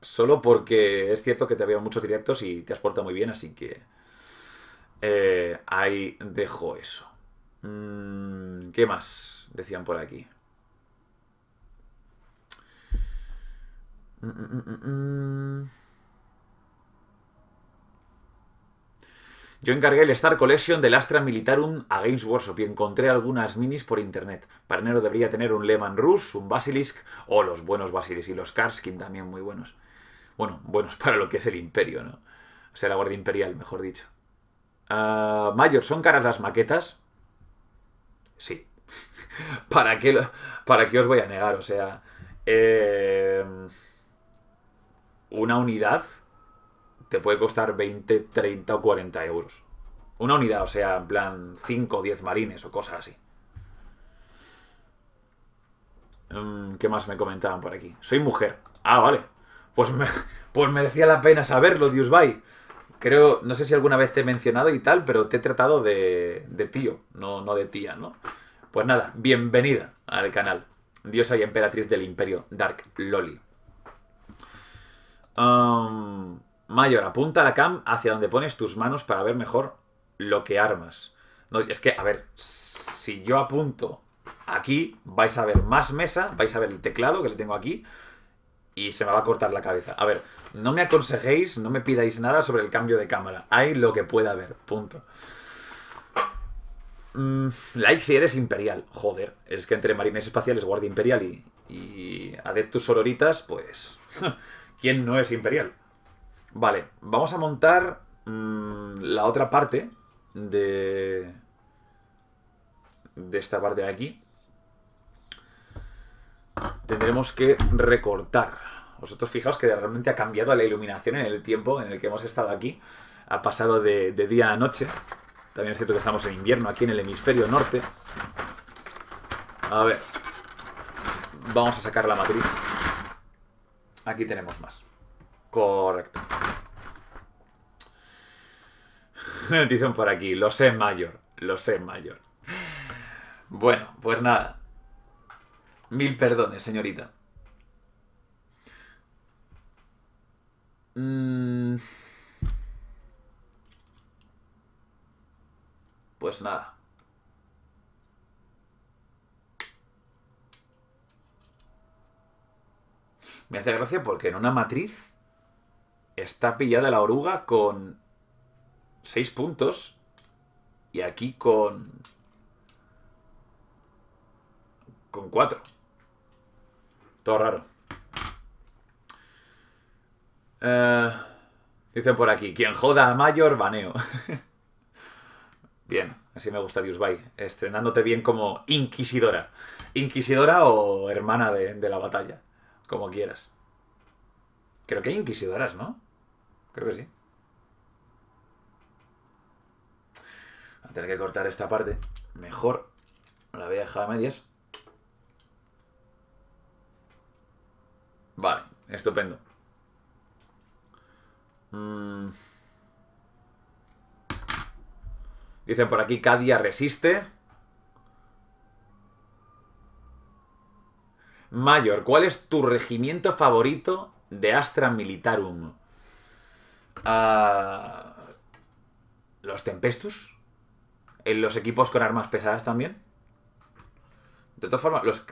Speaker 1: solo porque es cierto que te veo muchos directos y te has portado muy bien, así que eh, ahí dejo eso. Mm, ¿Qué más decían por aquí? Mm, mm, Yo encargué el Star Collection del Astra Militarum a Games Workshop y encontré algunas minis por internet. Para enero debería tener un Lehman Rus, un Basilisk o los buenos Basilisk y los Karskin también muy buenos. Bueno, buenos para lo que es el Imperio, ¿no? O sea, la Guardia Imperial, mejor dicho. Ah, Mayor, ¿son caras las maquetas? Sí. ¿Para, qué ¿Para qué os voy a negar? O sea, em, una unidad te puede costar 20, 30 o 40 euros. Una unidad, o sea, en plan 5 o 10 marines o cosas así. Em, ¿Qué más me comentaban por aquí? Soy mujer. Ah, vale. Pues, me, decía pues merecía la pena saberlo, Dios bye. Creo, no sé si alguna vez te he mencionado y tal, pero te he tratado de, de tío, no, no de tía, ¿no? Pues nada, bienvenida al canal. Diosa y emperatriz del imperio, Dark Loli. Em, Mayor, apunta la cam hacia donde pones tus manos para ver mejor lo que armas. No, es que, a ver, si yo apunto aquí, vais a ver más mesa, vais a ver el teclado que le tengo aquí y se me va a cortar la cabeza. A ver, no me aconsejéis, no me pidáis nada sobre el cambio de cámara. Hay lo que pueda haber, punto. Mm, like si eres imperial. Joder, es que entre marines espaciales, guardia imperial y, y adeptus sororitas, pues... ¿Quién no es imperial? Vale, vamos a montar mm, la otra parte de, de esta parte de aquí. Tendremos que recortar. Vosotros fijaos que realmente ha cambiado la iluminación en el tiempo en el que hemos estado aquí. Ha pasado de, de día a noche. También es cierto que estamos en invierno aquí en el hemisferio norte. A ver. Vamos a sacar la matriz. Aquí tenemos más. Correcto. notición por aquí, lo sé mayor, lo sé mayor. Bueno, pues nada. Mil perdones, señorita. Mm. Pues nada. Me hace gracia porque en una matriz está pillada la oruga con 6 puntos. Y aquí con... Con 4. Todo raro. Eh, dicen por aquí, quien joda a Mayor, baneo. bien, así me gusta Dios Bay. Estrenándote bien como inquisidora. Inquisidora o hermana de la batalla. Como quieras. Creo que hay inquisidoras, ¿no? Creo que sí. tener que cortar esta parte. Mejor la voy a a medias. Vale, estupendo. Mm. Dicen por aquí, Cadia resiste. Mayor, ¿cuál es tu regimiento favorito de Astra Militarum? Ah, los Tempestus en los equipos con armas pesadas también. De todas formas, los,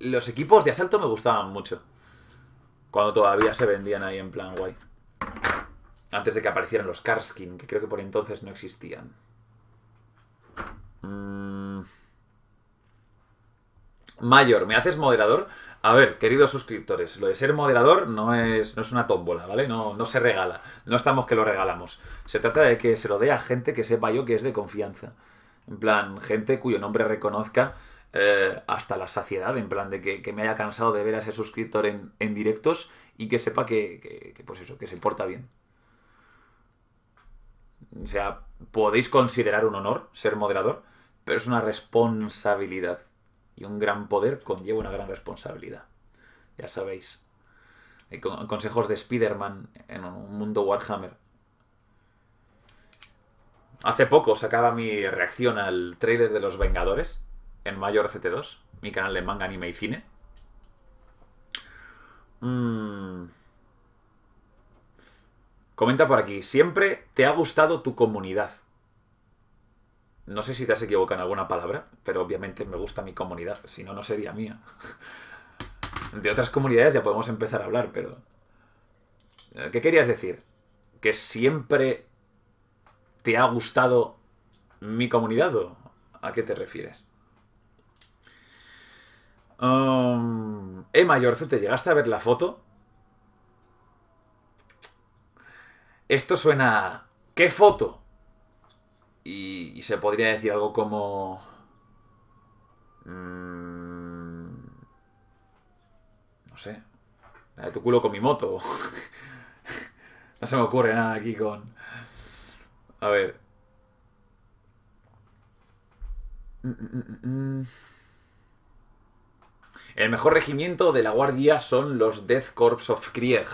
Speaker 1: los equipos de asalto me gustaban mucho. Cuando todavía se vendían ahí en plan guay. Antes de que aparecieran los Karskin, que creo que por entonces no existían. Mm. Mayor, ¿me haces moderador? A ver, queridos suscriptores, lo de ser moderador no es, no es una tómbola, ¿vale? No, no se regala, no estamos que lo regalamos. Se trata de que se lo dé a gente que sepa yo que es de confianza. En plan, gente cuyo nombre reconozca eh, hasta la saciedad, en plan de que, me haya cansado de ver a ese suscriptor en, directos y que sepa que, pues eso, que se porta bien. O sea, podéis considerar un honor ser moderador, pero es una responsabilidad. Y un gran poder conlleva una gran responsabilidad. Ya sabéis. Hay consejos de Spider-Man en un mundo Warhammer. Hace poco sacaba mi reacción al trailer de Los Vengadores en Mayor ct 2 mi canal de manga, anime y cine. Mm. Comenta por aquí, siempre te ha gustado tu comunidad. No sé si te has equivocado en alguna palabra, pero obviamente me gusta mi comunidad, si no, no sería mía. De otras comunidades ya podemos empezar a hablar, pero... Eh, ¿Qué querías decir? ¿Que siempre te ha gustado mi comunidad o a qué te refieres? Um, Emma eh, te ¿llegaste a ver la foto? Esto suena... ¿Qué foto? Y, se podría decir algo como... Mm, no sé. La de tu culo con mi moto. no se me ocurre nada aquí con... A ver. Mm, mm, el mejor regimiento de la Guardia son los Death Corps of Krieg.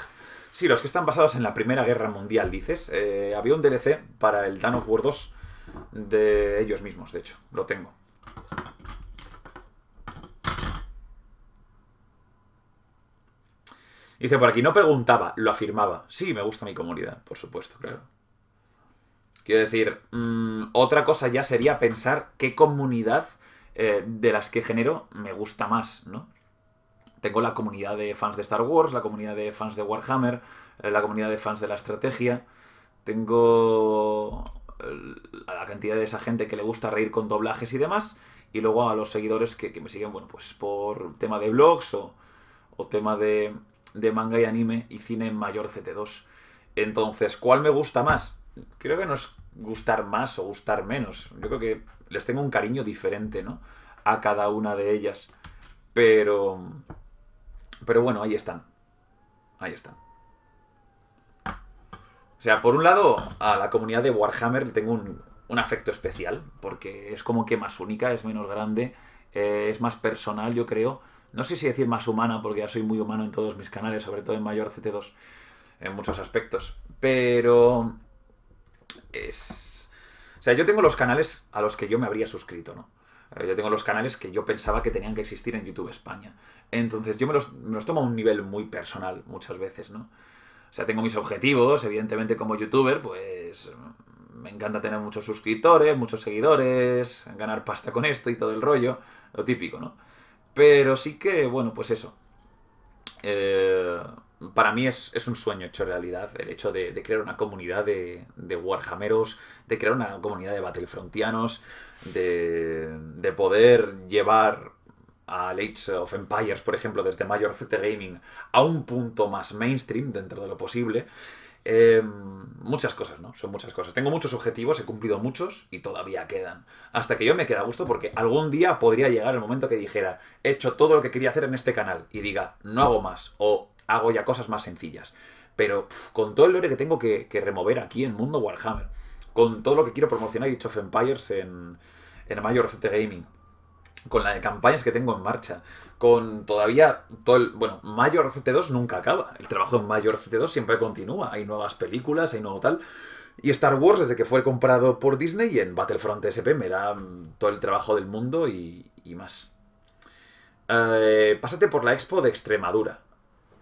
Speaker 1: Sí, los que están basados en la Primera Guerra Mundial, dices. Eh, había un DLC para el Dawn of War 2 de ellos mismos, de hecho, lo tengo. Dice por aquí, no preguntaba, lo afirmaba. Sí, me gusta mi comunidad, por supuesto, claro. Quiero decir, mm, otra cosa ya sería pensar qué comunidad eh, de las que genero me gusta más, ¿no? Tengo la comunidad de fans de Star Wars, la comunidad de fans de Warhammer, eh, la comunidad de fans de la estrategia. Tengo a la cantidad de esa gente que le gusta reír con doblajes y demás, y luego a los seguidores que, me siguen, bueno, pues por tema de blogs o, tema de, manga y anime y cine mayor CT2. Entonces, ¿cuál me gusta más? Creo que no es gustar más o gustar menos. Yo creo que les tengo un cariño diferente, ¿no? A cada una de ellas. Pero... Pero bueno, ahí están. Ahí están. O sea, por un lado, a la comunidad de Warhammer le tengo un, afecto especial, porque es como que más única, es menos grande, eh, es más personal, yo creo. No sé si decir más humana, porque ya soy muy humano en todos mis canales, sobre todo en Mayor CT2, en muchos aspectos. Pero es... O sea, yo tengo los canales a los que yo me habría suscrito, ¿no? Eh, yo tengo los canales que yo pensaba que tenían que existir en YouTube España. Entonces yo me los tomo a un nivel muy personal muchas veces, ¿no? O sea, tengo mis objetivos, evidentemente como youtuber, pues me encanta tener muchos suscriptores, muchos seguidores, ganar pasta con esto y todo el rollo, lo típico, ¿no? Pero sí que, bueno, pues eso. Eh, para mí es, un sueño hecho realidad el hecho de, crear una comunidad de, de, Warhammeros, de crear una comunidad de Battlefrontianos, de, de poder llevar al Age of Empires, por ejemplo, desde Major Z Gaming, a un punto más mainstream dentro de lo posible. Em, muchas cosas, ¿no? Son muchas cosas. Tengo muchos objetivos, he cumplido muchos y todavía quedan. Hasta que yo me queda a gusto porque algún día podría llegar el momento que dijera, he hecho todo lo que quería hacer en este canal y diga, no hago más o hago ya cosas más sencillas. Pero con todo el lore que tengo que, remover aquí en Mundo Warhammer, con todo lo que quiero promocionar Age of Empires en, en Major Gaming, con la de campañas que tengo en marcha, con todavía todo el... Bueno, Mayor ft 2 nunca acaba. El trabajo en Mayor T 2 siempre continúa. Hay nuevas películas, hay nuevo tal. Y Star Wars, desde que fue comprado por Disney, y en Battlefront SP me da mm, todo el trabajo del mundo y, y más. Eh, pásate por la expo de Extremadura.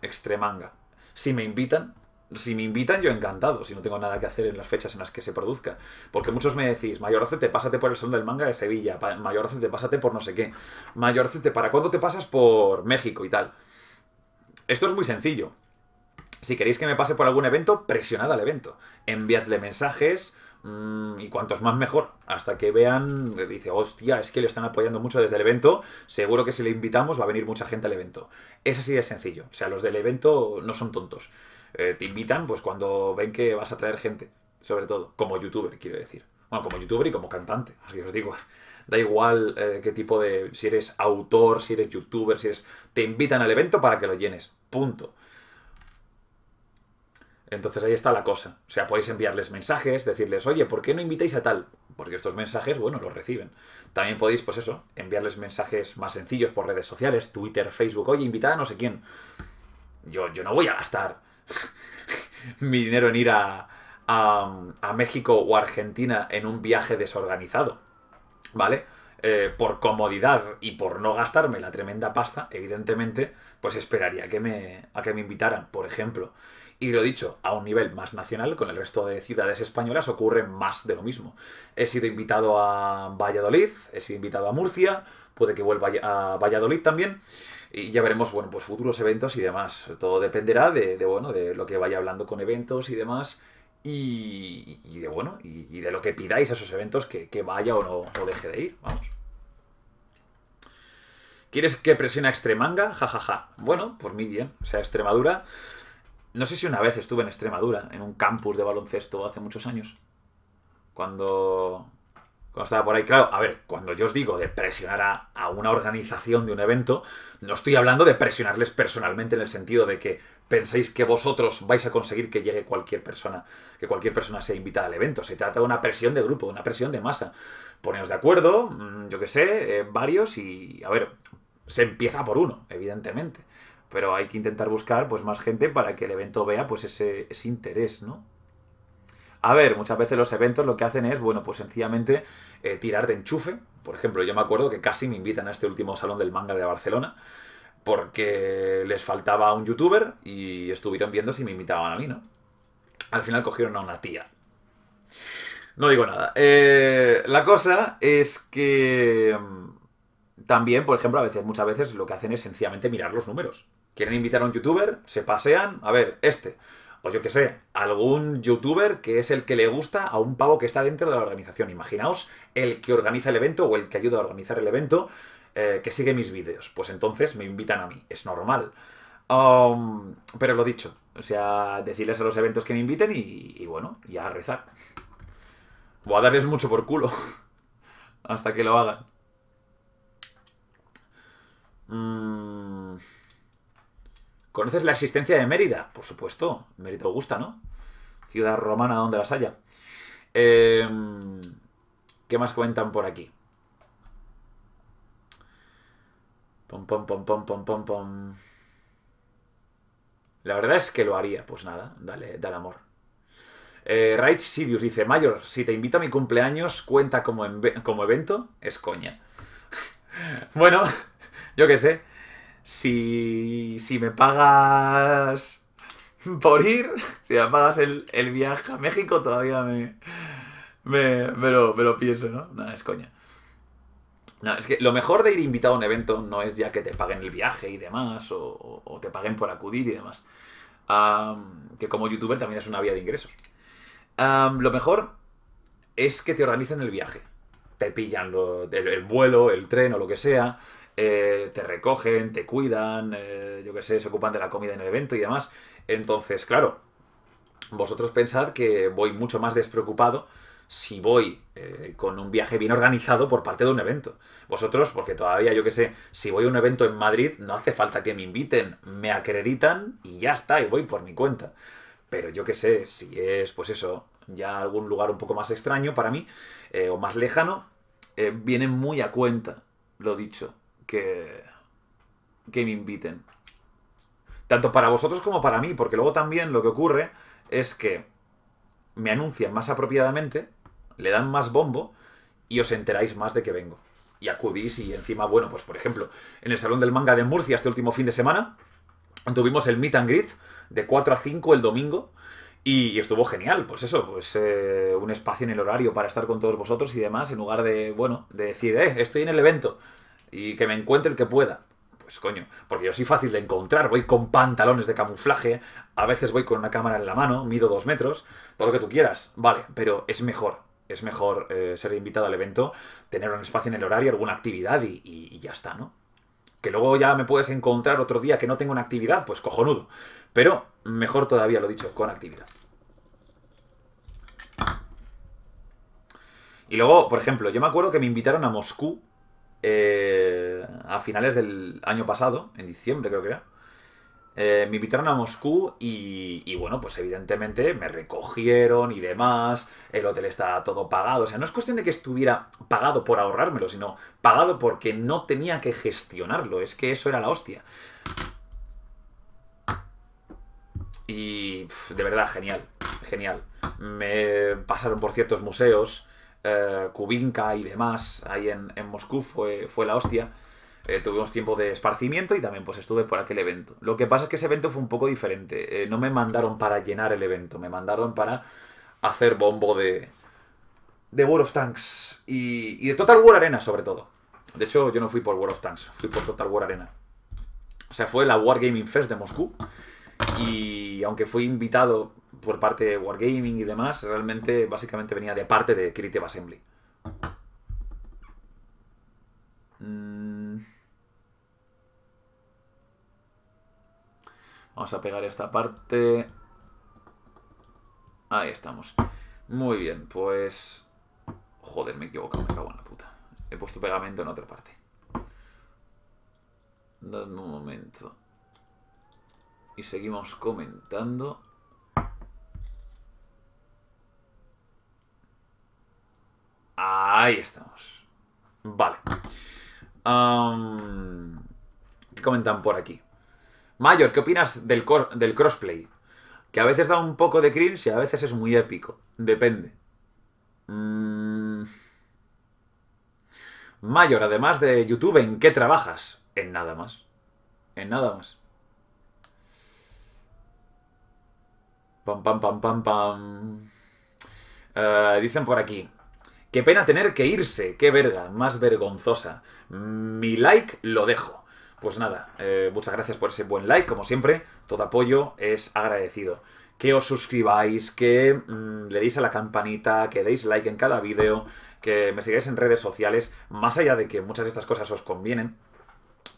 Speaker 1: Extremanga. Si me invitan, si me invitan, yo encantado, si no tengo nada que hacer en las fechas en las que se produzca. Porque muchos me decís, mayorcete pásate por el Salón del Manga de Sevilla, Mayorce, pásate por no sé qué, mayorcete ¿para cuándo te pasas por México y tal? Esto es muy sencillo. Si queréis que me pase por algún evento, presionad al evento. Enviadle mensajes, mm, y cuantos más mejor. Hasta que vean, dice, hostia, es que le están apoyando mucho desde el evento, seguro que si le invitamos va a venir mucha gente al evento. Es así de sencillo, o sea, los del evento no son tontos. Eh, te invitan pues cuando ven que vas a traer gente, sobre todo, como youtuber, quiero decir. Bueno, como youtuber y como cantante, así os digo. Da igual eh, qué tipo de... si eres autor, si eres youtuber, si eres... Te invitan al evento para que lo llenes. Punto. Entonces ahí está la cosa. O sea, podéis enviarles mensajes, decirles, oye, ¿por qué no invitáis a tal? Porque estos mensajes, bueno, los reciben. También podéis, pues eso, enviarles mensajes más sencillos por redes sociales, Twitter, Facebook, oye, invitada a no sé quién. Yo, yo no voy a gastar mi dinero en ir a, México o Argentina en un viaje desorganizado, ¿vale? Eh, por comodidad y por no gastarme la tremenda pasta, evidentemente, pues esperaría que me, a que me invitaran, por ejemplo. Y lo dicho, a un nivel más nacional, con el resto de ciudades españolas ocurre más de lo mismo. He sido invitado a Valladolid, he sido invitado a Murcia, puede que vuelva a Valladolid también. Y ya veremos, bueno, pues futuros eventos y demás. Todo dependerá de, bueno, de lo que vaya hablando con eventos y demás. Y, de, bueno, y, de lo que pidáis a esos eventos que, vaya o no o deje de ir. Vamos. ¿Quieres que presione a Extremanga? Jajaja. Ja, ja. Bueno, por pues mí bien. O sea, Extremadura. No sé si una vez estuve en Extremadura, en un campus de baloncesto hace muchos años. Cuando cuando estaba por ahí, claro, a ver, cuando yo os digo de presionar a, una organización de un evento, no estoy hablando de presionarles personalmente en el sentido de que penséis que vosotros vais a conseguir que llegue cualquier persona, que cualquier persona sea invitada al evento. Se trata de una presión de grupo, de una presión de masa. Poneos de acuerdo, mm, yo qué sé, eh, varios y, a ver, se empieza por uno, evidentemente. Pero hay que intentar buscar pues más gente para que el evento vea pues ese interés, ¿no? A ver, muchas veces los eventos lo que hacen es, bueno, pues sencillamente eh, tirar de enchufe. Por ejemplo, yo me acuerdo que casi me invitan a este último salón del manga de Barcelona porque les faltaba un youtuber y estuvieron viendo si me invitaban a mí, ¿no? Al final cogieron a una tía. No digo nada. Eh, la cosa es que mm, también, por ejemplo, a veces, muchas veces lo que hacen es sencillamente mirar los números. Quieren invitar a un youtuber, se pasean, a ver, este o pues yo qué sé, algún youtuber que es el que le gusta a un pavo que está dentro de la organización. Imaginaos el que organiza el evento o el que ayuda a organizar el evento eh, que sigue mis vídeos. Pues entonces me invitan a mí, es normal. pero lo dicho, o sea, decirles a los eventos que me inviten y, bueno, ya a rezar. o a darles mucho por culo hasta que lo hagan. Mmm... ¿Conoces la existencia de Mérida? Por supuesto, Mérida gusta, ¿no? Ciudad romana donde las haya. Em, ¿Qué más cuentan por aquí? Pom, pom, pom, pom, pom, pom, La verdad es que lo haría. Pues nada, dale, dale amor. Eh, Raich Sidious dice, Mayor, si te invito a mi cumpleaños, cuenta como, como evento, es coña. bueno, yo qué sé si, si me pagas por ir, si me pagas el, viaje a México, todavía me, me, lo, pienso, ¿no? No, es coña. No, es que lo mejor de ir invitado a un evento no es ya que te paguen el viaje y demás, o, te paguen por acudir y demás. que como youtuber también es una vía de ingresos. lo mejor es que te organicen el viaje. Te pillan el, vuelo, el tren o lo que sea. Eh, te recogen, te cuidan, eh, yo qué sé, se ocupan de la comida en el evento y demás. Entonces, claro, vosotros pensad que voy mucho más despreocupado si voy eh, con un viaje bien organizado por parte de un evento. Vosotros, porque todavía yo que sé, si voy a un evento en Madrid, no hace falta que me inviten, me acreditan y ya está, y voy por mi cuenta. Pero yo que sé, si es, pues eso, ya algún lugar un poco más extraño para mí, o más lejano, vienen muy a cuenta, lo dicho que, que me inviten. Tanto para vosotros como para mí, porque luego también lo que ocurre es que me anuncian más apropiadamente, le dan más bombo y os enteráis más de que vengo. Y acudís y encima, bueno, pues por ejemplo, en el Salón del Manga de Murcia este último fin de semana, tuvimos el meet and greet de 4 a 5 el domingo y, estuvo genial, pues eso, pues eh, un espacio en el horario para estar con todos vosotros y demás, en lugar de, bueno, de decir, eh, estoy en el evento y que me encuentre el que pueda. Pues coño, porque yo soy fácil de encontrar, voy con pantalones de camuflaje, a veces voy con una cámara en la mano, mido dos metros, todo lo que tú quieras, vale, pero es mejor, es mejor eh, ser invitado al evento, tener un espacio en el horario, alguna actividad y, y ya está, ¿no? Que luego ya me puedes encontrar otro día que no tengo una actividad, pues cojonudo. Pero mejor todavía, lo dicho, con actividad. Y luego, por ejemplo, yo me acuerdo que me invitaron a Moscú eh, a finales del año pasado, en diciembre creo que era. Eh, me invitaron a Moscú y, y, bueno, pues evidentemente me recogieron y demás, el hotel estaba todo pagado, o sea, no es cuestión de que estuviera pagado por ahorrármelo, sino pagado porque no tenía que gestionarlo, es que eso era la hostia. Y de verdad, genial, genial. Me pasaron por ciertos museos, eh, Kubinka y demás ahí en, Moscú fue, fue, la hostia. Eh, tuvimos tiempo de esparcimiento y también pues estuve por aquel evento. Lo que pasa es que ese evento fue un poco diferente. Eh, no me mandaron para llenar el evento, me mandaron para hacer bombo de, de World of Tanks y, y de Total War Arena sobre todo. De hecho, yo no fui por World of Tanks, fui por Total War Arena. O sea, fue la Wargaming Fest de Moscú. Y aunque fui invitado por parte de Wargaming y demás, realmente básicamente venía de parte de Creative Assembly. Mm. Vamos a pegar esta parte. Ahí estamos. Muy bien, pues... Joder, me he equivocado, me cago en la puta. He puesto pegamento en otra parte. Dadme un momento. Y seguimos comentando. Ahí estamos. Vale. ¿Qué comentan por aquí? Mayor, ¿qué opinas del, del crossplay? Que a veces da un poco de cringe y a veces es muy épico. Depende. Mm. Mayor, además de YouTube, ¿en qué trabajas? En nada más. En nada más. Pam, pam, pam, pam, pam. Eh, dicen por aquí, Qué pena tener que irse, qué verga, más vergonzosa. Mi like lo dejo. Pues nada, eh, muchas gracias por ese buen like, como siempre, todo apoyo es agradecido. Que os suscribáis, que mm, le deis a la campanita, que deis like en cada vídeo, que me sigáis en redes sociales, más allá de que muchas de estas cosas os convienen,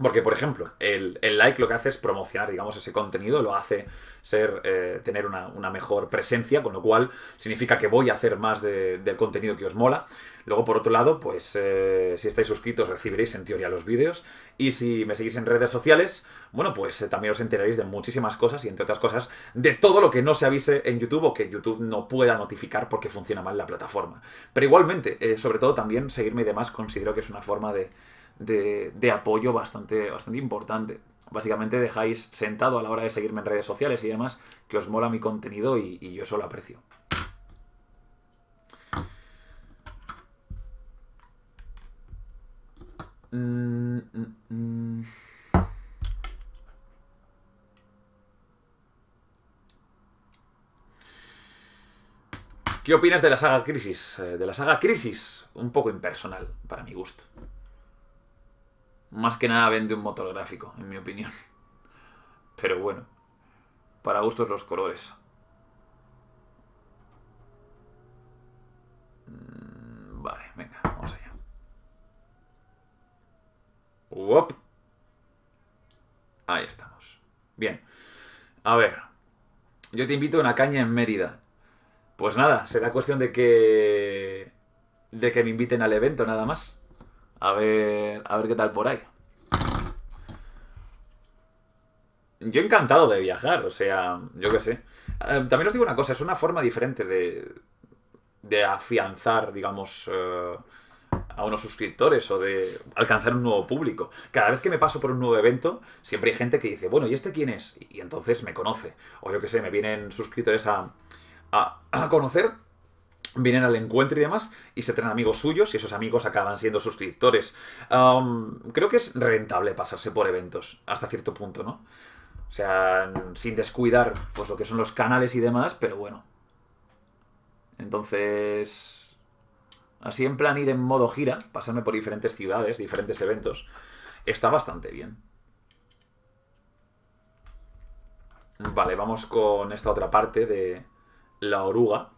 Speaker 1: porque, por ejemplo, el, like lo que hace es promocionar, digamos, ese contenido, lo hace ser, eh, tener una, mejor presencia, con lo cual significa que voy a hacer más del contenido que os mola. Luego, por otro lado, pues eh, si estáis suscritos recibiréis en teoría los vídeos. Y si me seguís en redes sociales, bueno, pues eh, también os enteraréis de muchísimas cosas y, entre otras cosas, de todo lo que no se avise en YouTube o que YouTube no pueda notificar porque funciona mal la plataforma. Pero igualmente, sobre todo también seguirme y demás considero que es una forma de de, apoyo bastante, bastante importante. Básicamente dejáis sentado a la hora de seguirme en redes sociales y demás que os mola mi contenido y, yo eso lo aprecio. ¿Qué opinas de la saga Crisis? Eh, de la saga Crisis, un poco impersonal, para mi gusto. Más que nada vende un motor gráfico, en mi opinión. Pero bueno, para gustos los colores. Mm, vale, venga, vamos allá. Uop. Ahí estamos. Bien. A ver. Yo te invito a una caña en Mérida. Pues nada, será cuestión de que... De que me inviten al evento, nada más. A ver, a ver qué tal por ahí. Yo encantado de viajar, o sea, yo qué sé. Eh, también os digo una cosa, es una forma diferente de, de afianzar, digamos, eh, a unos suscriptores o de alcanzar un nuevo público. Cada vez que me paso por un nuevo evento, siempre hay gente que dice, bueno, ¿y este quién es? Y entonces me conoce. O yo qué sé, me vienen suscriptores a, a conocer vienen al encuentro y demás, y se traen amigos suyos, y esos amigos acaban siendo suscriptores. creo que es rentable pasarse por eventos, hasta cierto punto, ¿no? O sea, sin descuidar pues lo que son los canales y demás, pero bueno. Entonces, así en plan ir en modo gira, pasarme por diferentes ciudades, diferentes eventos, está bastante bien. Vale, vamos con esta otra parte de la oruga.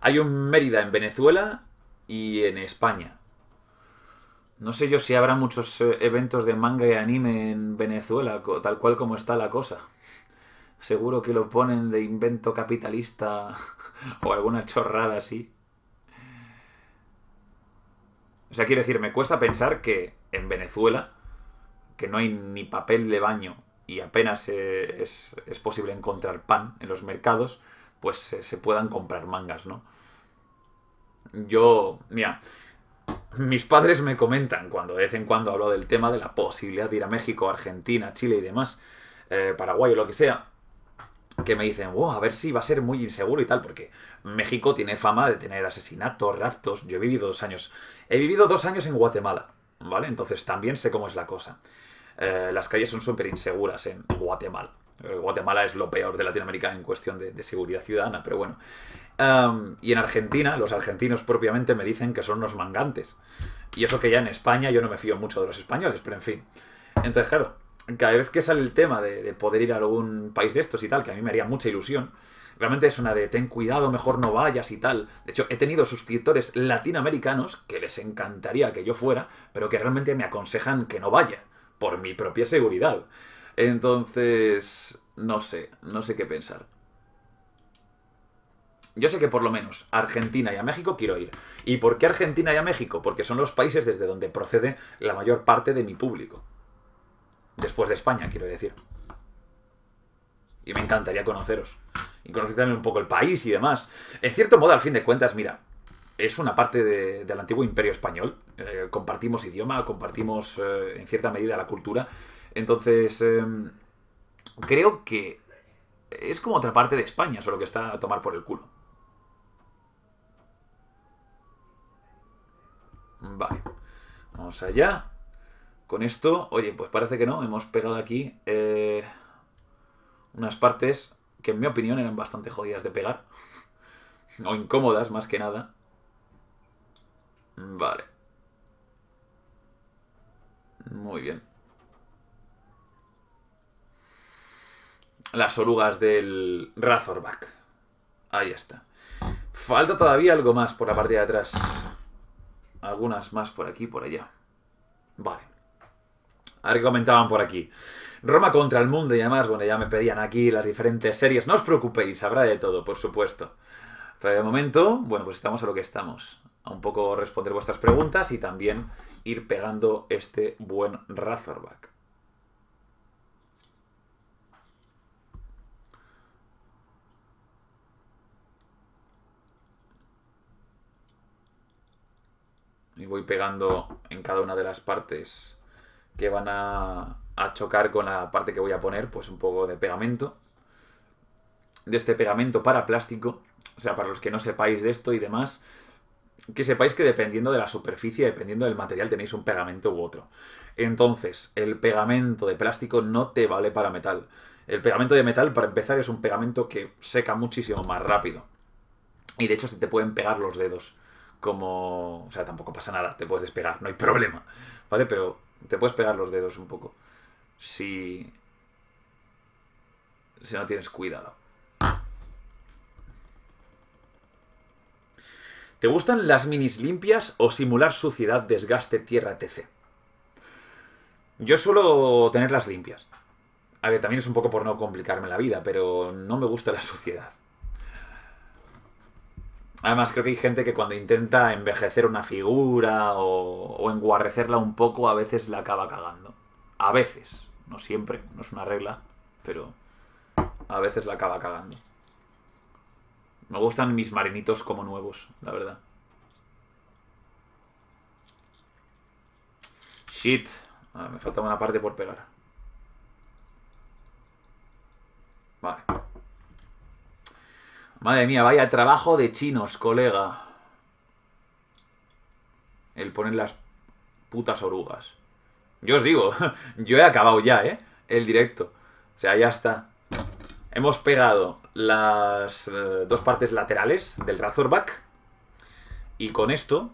Speaker 1: Hay un Mérida en Venezuela y en España. No sé yo si habrá muchos eh, eventos de manga y anime en Venezuela, tal cual como está la cosa. Seguro que lo ponen de invento capitalista o alguna chorrada así. O sea, quiero decir, me cuesta pensar que en Venezuela, que no hay ni papel de baño y apenas eh, es, es posible encontrar pan en los mercados, pues eh, se, puedan comprar mangas, ¿no? Yo, mira, mis padres me comentan cuando de vez en cuando hablo del tema de la posibilidad de ir a México, Argentina, Chile y demás, eh, Paraguay o lo que sea, que me dicen, wow, a ver si va a ser muy inseguro y tal, porque México tiene fama de tener asesinatos, raptos. Yo he vivido dos años. He vivido dos años en Guatemala, ¿vale? Entonces también sé cómo es la cosa. Eh, las calles son súper inseguras en Guatemala. Eh, Guatemala es lo peor de Latinoamérica en cuestión de, seguridad ciudadana, pero bueno. y en Argentina, los argentinos propiamente me dicen que son unos mangantes. Y eso que ya en España yo no me fío mucho de los españoles, pero en fin. Entonces, claro, cada vez que sale el tema de, de poder ir a algún país de estos y tal, que a mí me haría mucha ilusión, realmente es una de ten cuidado, mejor no vayas y tal. De hecho, he tenido suscriptores latinoamericanos que les encantaría que yo fuera, pero que realmente me aconsejan que no vaya, por mi propia seguridad. Entonces, no sé, no sé qué pensar. Yo sé que por lo menos a Argentina y a México quiero ir. ¿Y por qué Argentina y a México? Porque son los países desde donde procede la mayor parte de mi público. Después de España, quiero decir. Y me encantaría conoceros. Y conocer también un poco el país y demás. En cierto modo, al fin de cuentas, mira, es una parte del antiguo imperio español. Eh, compartimos idioma, compartimos eh, en cierta medida la cultura. Entonces, em, creo que es como otra parte de España, solo que está a tomar por el culo. Vale, vamos allá. Con esto, oye, pues parece que no, hemos pegado aquí eh, unas partes que en mi opinión eran bastante jodidas de pegar. o incómodas, más que nada. Vale. Muy bien. las orugas del Razorback. Ahí está. Falta todavía algo más por la parte de atrás. Algunas más por aquí y por allá. Vale. A ver qué comentaban por aquí. Roma contra el mundo y además, bueno, ya me pedían aquí las diferentes series. No os preocupéis, habrá de todo, por supuesto. Pero de momento, bueno, pues estamos a lo que estamos. A un poco responder vuestras preguntas y también ir pegando este buen Razorback. y voy pegando en cada una de las partes que van a, chocar con la parte que voy a poner, pues un poco de pegamento. De este pegamento para plástico, o sea, para los que no sepáis de esto y demás, que sepáis que dependiendo de la superficie, dependiendo del material, tenéis un pegamento u otro. Entonces, el pegamento de plástico no te vale para metal. El pegamento de metal, para empezar, es un pegamento que seca muchísimo más rápido. Y de hecho, se te pueden pegar los dedos como... O sea, tampoco pasa nada, te puedes despegar, no hay problema, ¿vale? Pero te puedes pegar los dedos un poco si... si no tienes cuidado. ¿Te gustan las minis limpias o simular suciedad, desgaste, tierra, etc.? Yo suelo tenerlas limpias. A ver, también es un poco por no complicarme la vida, pero no me gusta la suciedad. Además, creo que hay gente que cuando intenta envejecer una figura o, o enguarrecerla un poco, a veces la acaba cagando. A veces, no siempre, no es una regla, pero a veces la acaba cagando. Me gustan mis marinitos como nuevos, la verdad. Shit. Ah, me falta una parte por pegar. Vale. Madre mía, vaya trabajo de chinos, colega. El poner las putas orugas. Yo os digo, yo he acabado ya, ¿eh? El directo. O sea, ya está. Hemos pegado las eh, dos partes laterales del Razorback. Y con esto,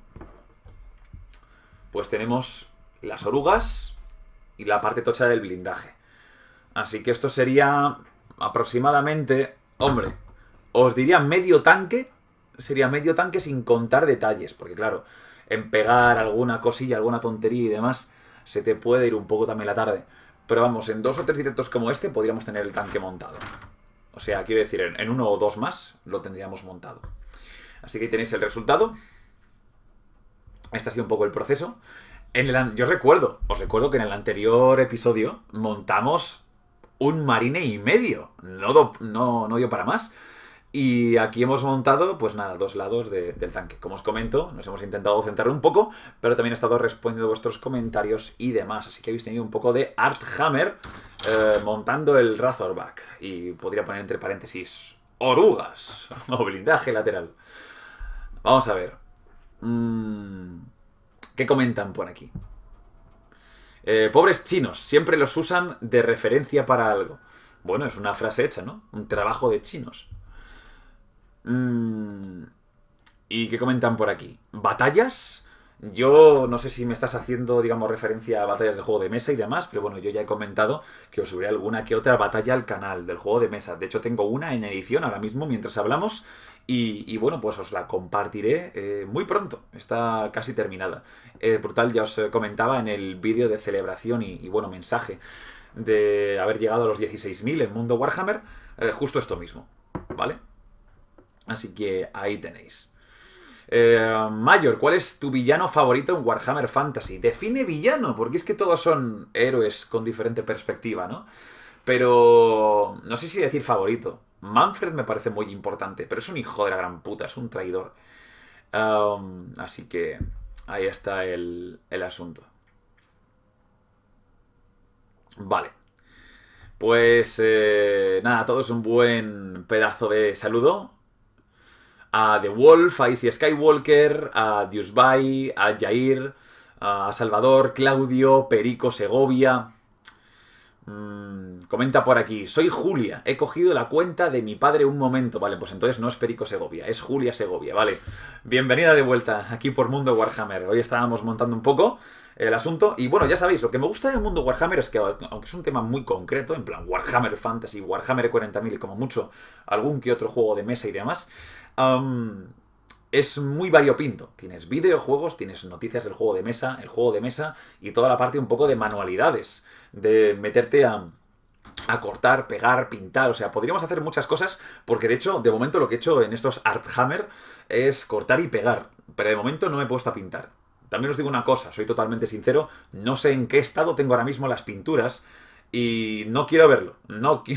Speaker 1: pues tenemos las orugas y la parte tocha del blindaje. Así que esto sería aproximadamente... Hombre, os diría medio tanque, sería medio tanque sin contar detalles, porque claro, en pegar alguna cosilla, alguna tontería y demás, se te puede ir un poco también la tarde. Pero vamos, en dos o tres directos como este podríamos tener el tanque montado. O sea, quiero decir, en, uno o dos más lo tendríamos montado. Así que ahí tenéis el resultado. Este ha sido un poco el proceso. En el, yo os recuerdo, os recuerdo que en el anterior episodio montamos un marine y medio. No, no, no dio para más. Y aquí hemos montado, pues nada, dos lados del tanque. Como os comento, nos hemos intentado centrar un poco, pero también he estado respondiendo vuestros comentarios y demás. Así que habéis tenido un poco de Art Hammer eh, montando el Razorback. Y podría poner entre paréntesis orugas o blindaje lateral. Vamos a ver. Mm, ¿Qué comentan por aquí? Eh, pobres chinos, siempre los usan de referencia para algo. Bueno, es una frase hecha, ¿no? Un trabajo de chinos. Mm, ¿Y qué comentan por aquí? ¿Batallas? Yo no sé si me estás haciendo, digamos, referencia a batallas de juego de mesa y demás, pero bueno, yo ya he comentado que os subiré alguna que otra batalla al canal del juego de mesa. De hecho, tengo una en edición ahora mismo mientras hablamos y, bueno, pues os la compartiré eh, muy pronto. Está casi terminada. brutal, eh, ya os eh, comentaba en el vídeo de celebración y, bueno, mensaje de haber llegado a los 16.000 en Mundo Warhammer, justo esto mismo, ¿vale? Así que ahí tenéis. Eh, Mayor, ¿cuál es tu villano favorito en Warhammer Fantasy? Define villano, porque es que todos son héroes con diferente perspectiva, ¿no? Pero no sé si decir favorito. Manfred me parece muy importante, pero es un hijo de la gran puta, es un traidor. Um, así que ahí está el, asunto. Vale. Pues eh, nada, todo todos un buen pedazo de saludo a The Wolf, a Izzy Skywalker, a Bay, a Jair, a Salvador, Claudio, Perico, Segovia. Mm, comenta por aquí, soy Julia, he cogido la cuenta de mi padre un momento. Vale, pues entonces no es Perico Segovia, es Julia Segovia, vale. Bienvenida de vuelta aquí por Mundo Warhammer. Hoy estábamos montando un poco el asunto. Y bueno, ya sabéis, lo que me gusta del mundo Warhammer es que, aunque es un tema muy concreto, en plan Warhammer Fantasy, Warhammer 40.000 como mucho algún que otro juego de mesa y demás, es muy variopinto. Tienes videojuegos, tienes noticias del juego de mesa, el juego de mesa y toda la parte un poco de manualidades, de meterte a, a cortar, pegar, pintar, o sea, podríamos hacer muchas cosas, porque de hecho, de momento lo que he hecho en estos Art Hammer es cortar y pegar, pero de momento no me he puesto a pintar. También os digo una cosa, soy totalmente sincero, no sé en qué estado tengo ahora mismo las pinturas y no quiero verlo, no,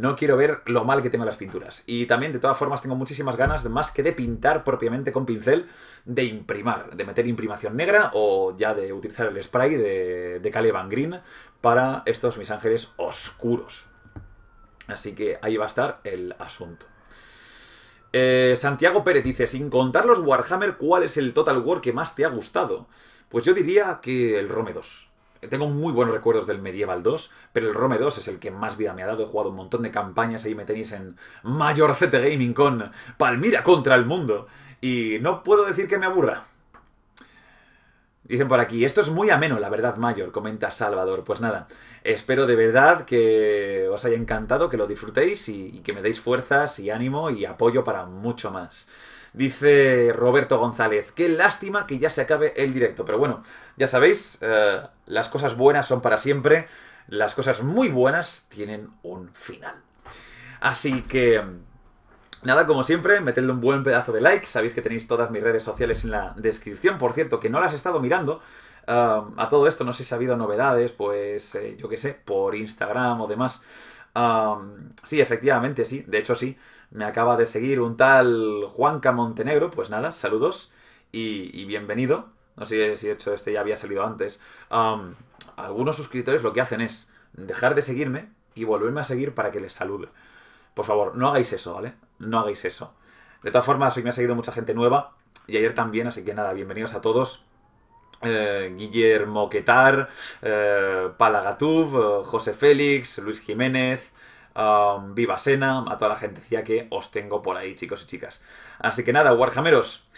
Speaker 1: no quiero ver lo mal que tengo las pinturas. Y también, de todas formas, tengo muchísimas ganas, más que de pintar propiamente con pincel, de imprimar, de meter imprimación negra o ya de utilizar el spray de, de Green para estos mis ángeles oscuros. Así que ahí va a estar el asunto. Eh, Santiago Pérez dice, sin contar los Warhammer, ¿cuál es el Total War que más te ha gustado? Pues yo diría que el Rome 2. Tengo muy buenos recuerdos del Medieval 2, pero el Rome 2 es el que más vida me ha dado. He jugado un montón de campañas, ahí me tenéis en Mayor CT Gaming con Palmira contra el mundo. Y no puedo decir que me aburra. Dicen por aquí, esto es muy ameno, la verdad, Mayor, comenta Salvador. Pues nada, espero de verdad que os haya encantado, que lo disfrutéis y que me deis fuerzas y ánimo y apoyo para mucho más. Dice Roberto González, qué lástima que ya se acabe el directo. Pero bueno, ya sabéis, eh, las cosas buenas son para siempre, las cosas muy buenas tienen un final. Así que... Nada, como siempre, metedle un buen pedazo de like. Sabéis que tenéis todas mis redes sociales en la descripción. Por cierto, que no las he estado mirando. Eh, a todo esto, no sé si ha habido novedades, pues eh, yo qué sé, por Instagram o demás. sí, efectivamente, sí. De hecho, sí. Me acaba de seguir un tal Juanca Montenegro, pues nada, saludos y, bienvenido. No sé si de hecho este ya había salido antes. algunos suscriptores lo que hacen es dejar de seguirme y volverme a seguir para que les salude. Por favor, no hagáis eso, ¿vale? No hagáis eso. De todas formas, hoy me ha seguido mucha gente nueva y ayer también, así que nada, bienvenidos a todos. Eh, Guillermo Quetar, eh, eh, José Félix, Luis Jiménez, Um, viva Sena, a toda la decía que os tengo por ahí, chicos y chicas. Así que nada, Warhammeros,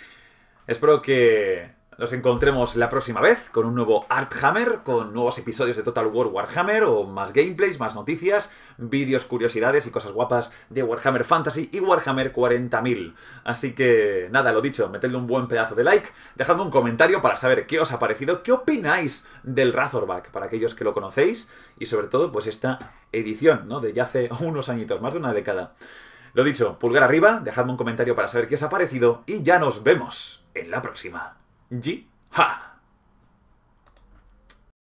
Speaker 1: espero que nos encontremos la próxima vez con un nuevo Art Hammer, con nuevos episodios de Total War Warhammer, o más gameplays, más noticias, vídeos, curiosidades y cosas guapas de Warhammer Fantasy y Warhammer 40.000. Así que, nada, lo dicho, metedle un buen pedazo de like, dejadme un comentario para saber qué os ha parecido, qué opináis del Razorback, para aquellos que lo conocéis, y sobre todo, pues esta edición, ¿no?, de ya hace unos añitos, más de una década. Lo dicho, pulgar arriba, dejadme un comentario para saber qué os ha parecido, y ya nos vemos en la próxima. 지 하.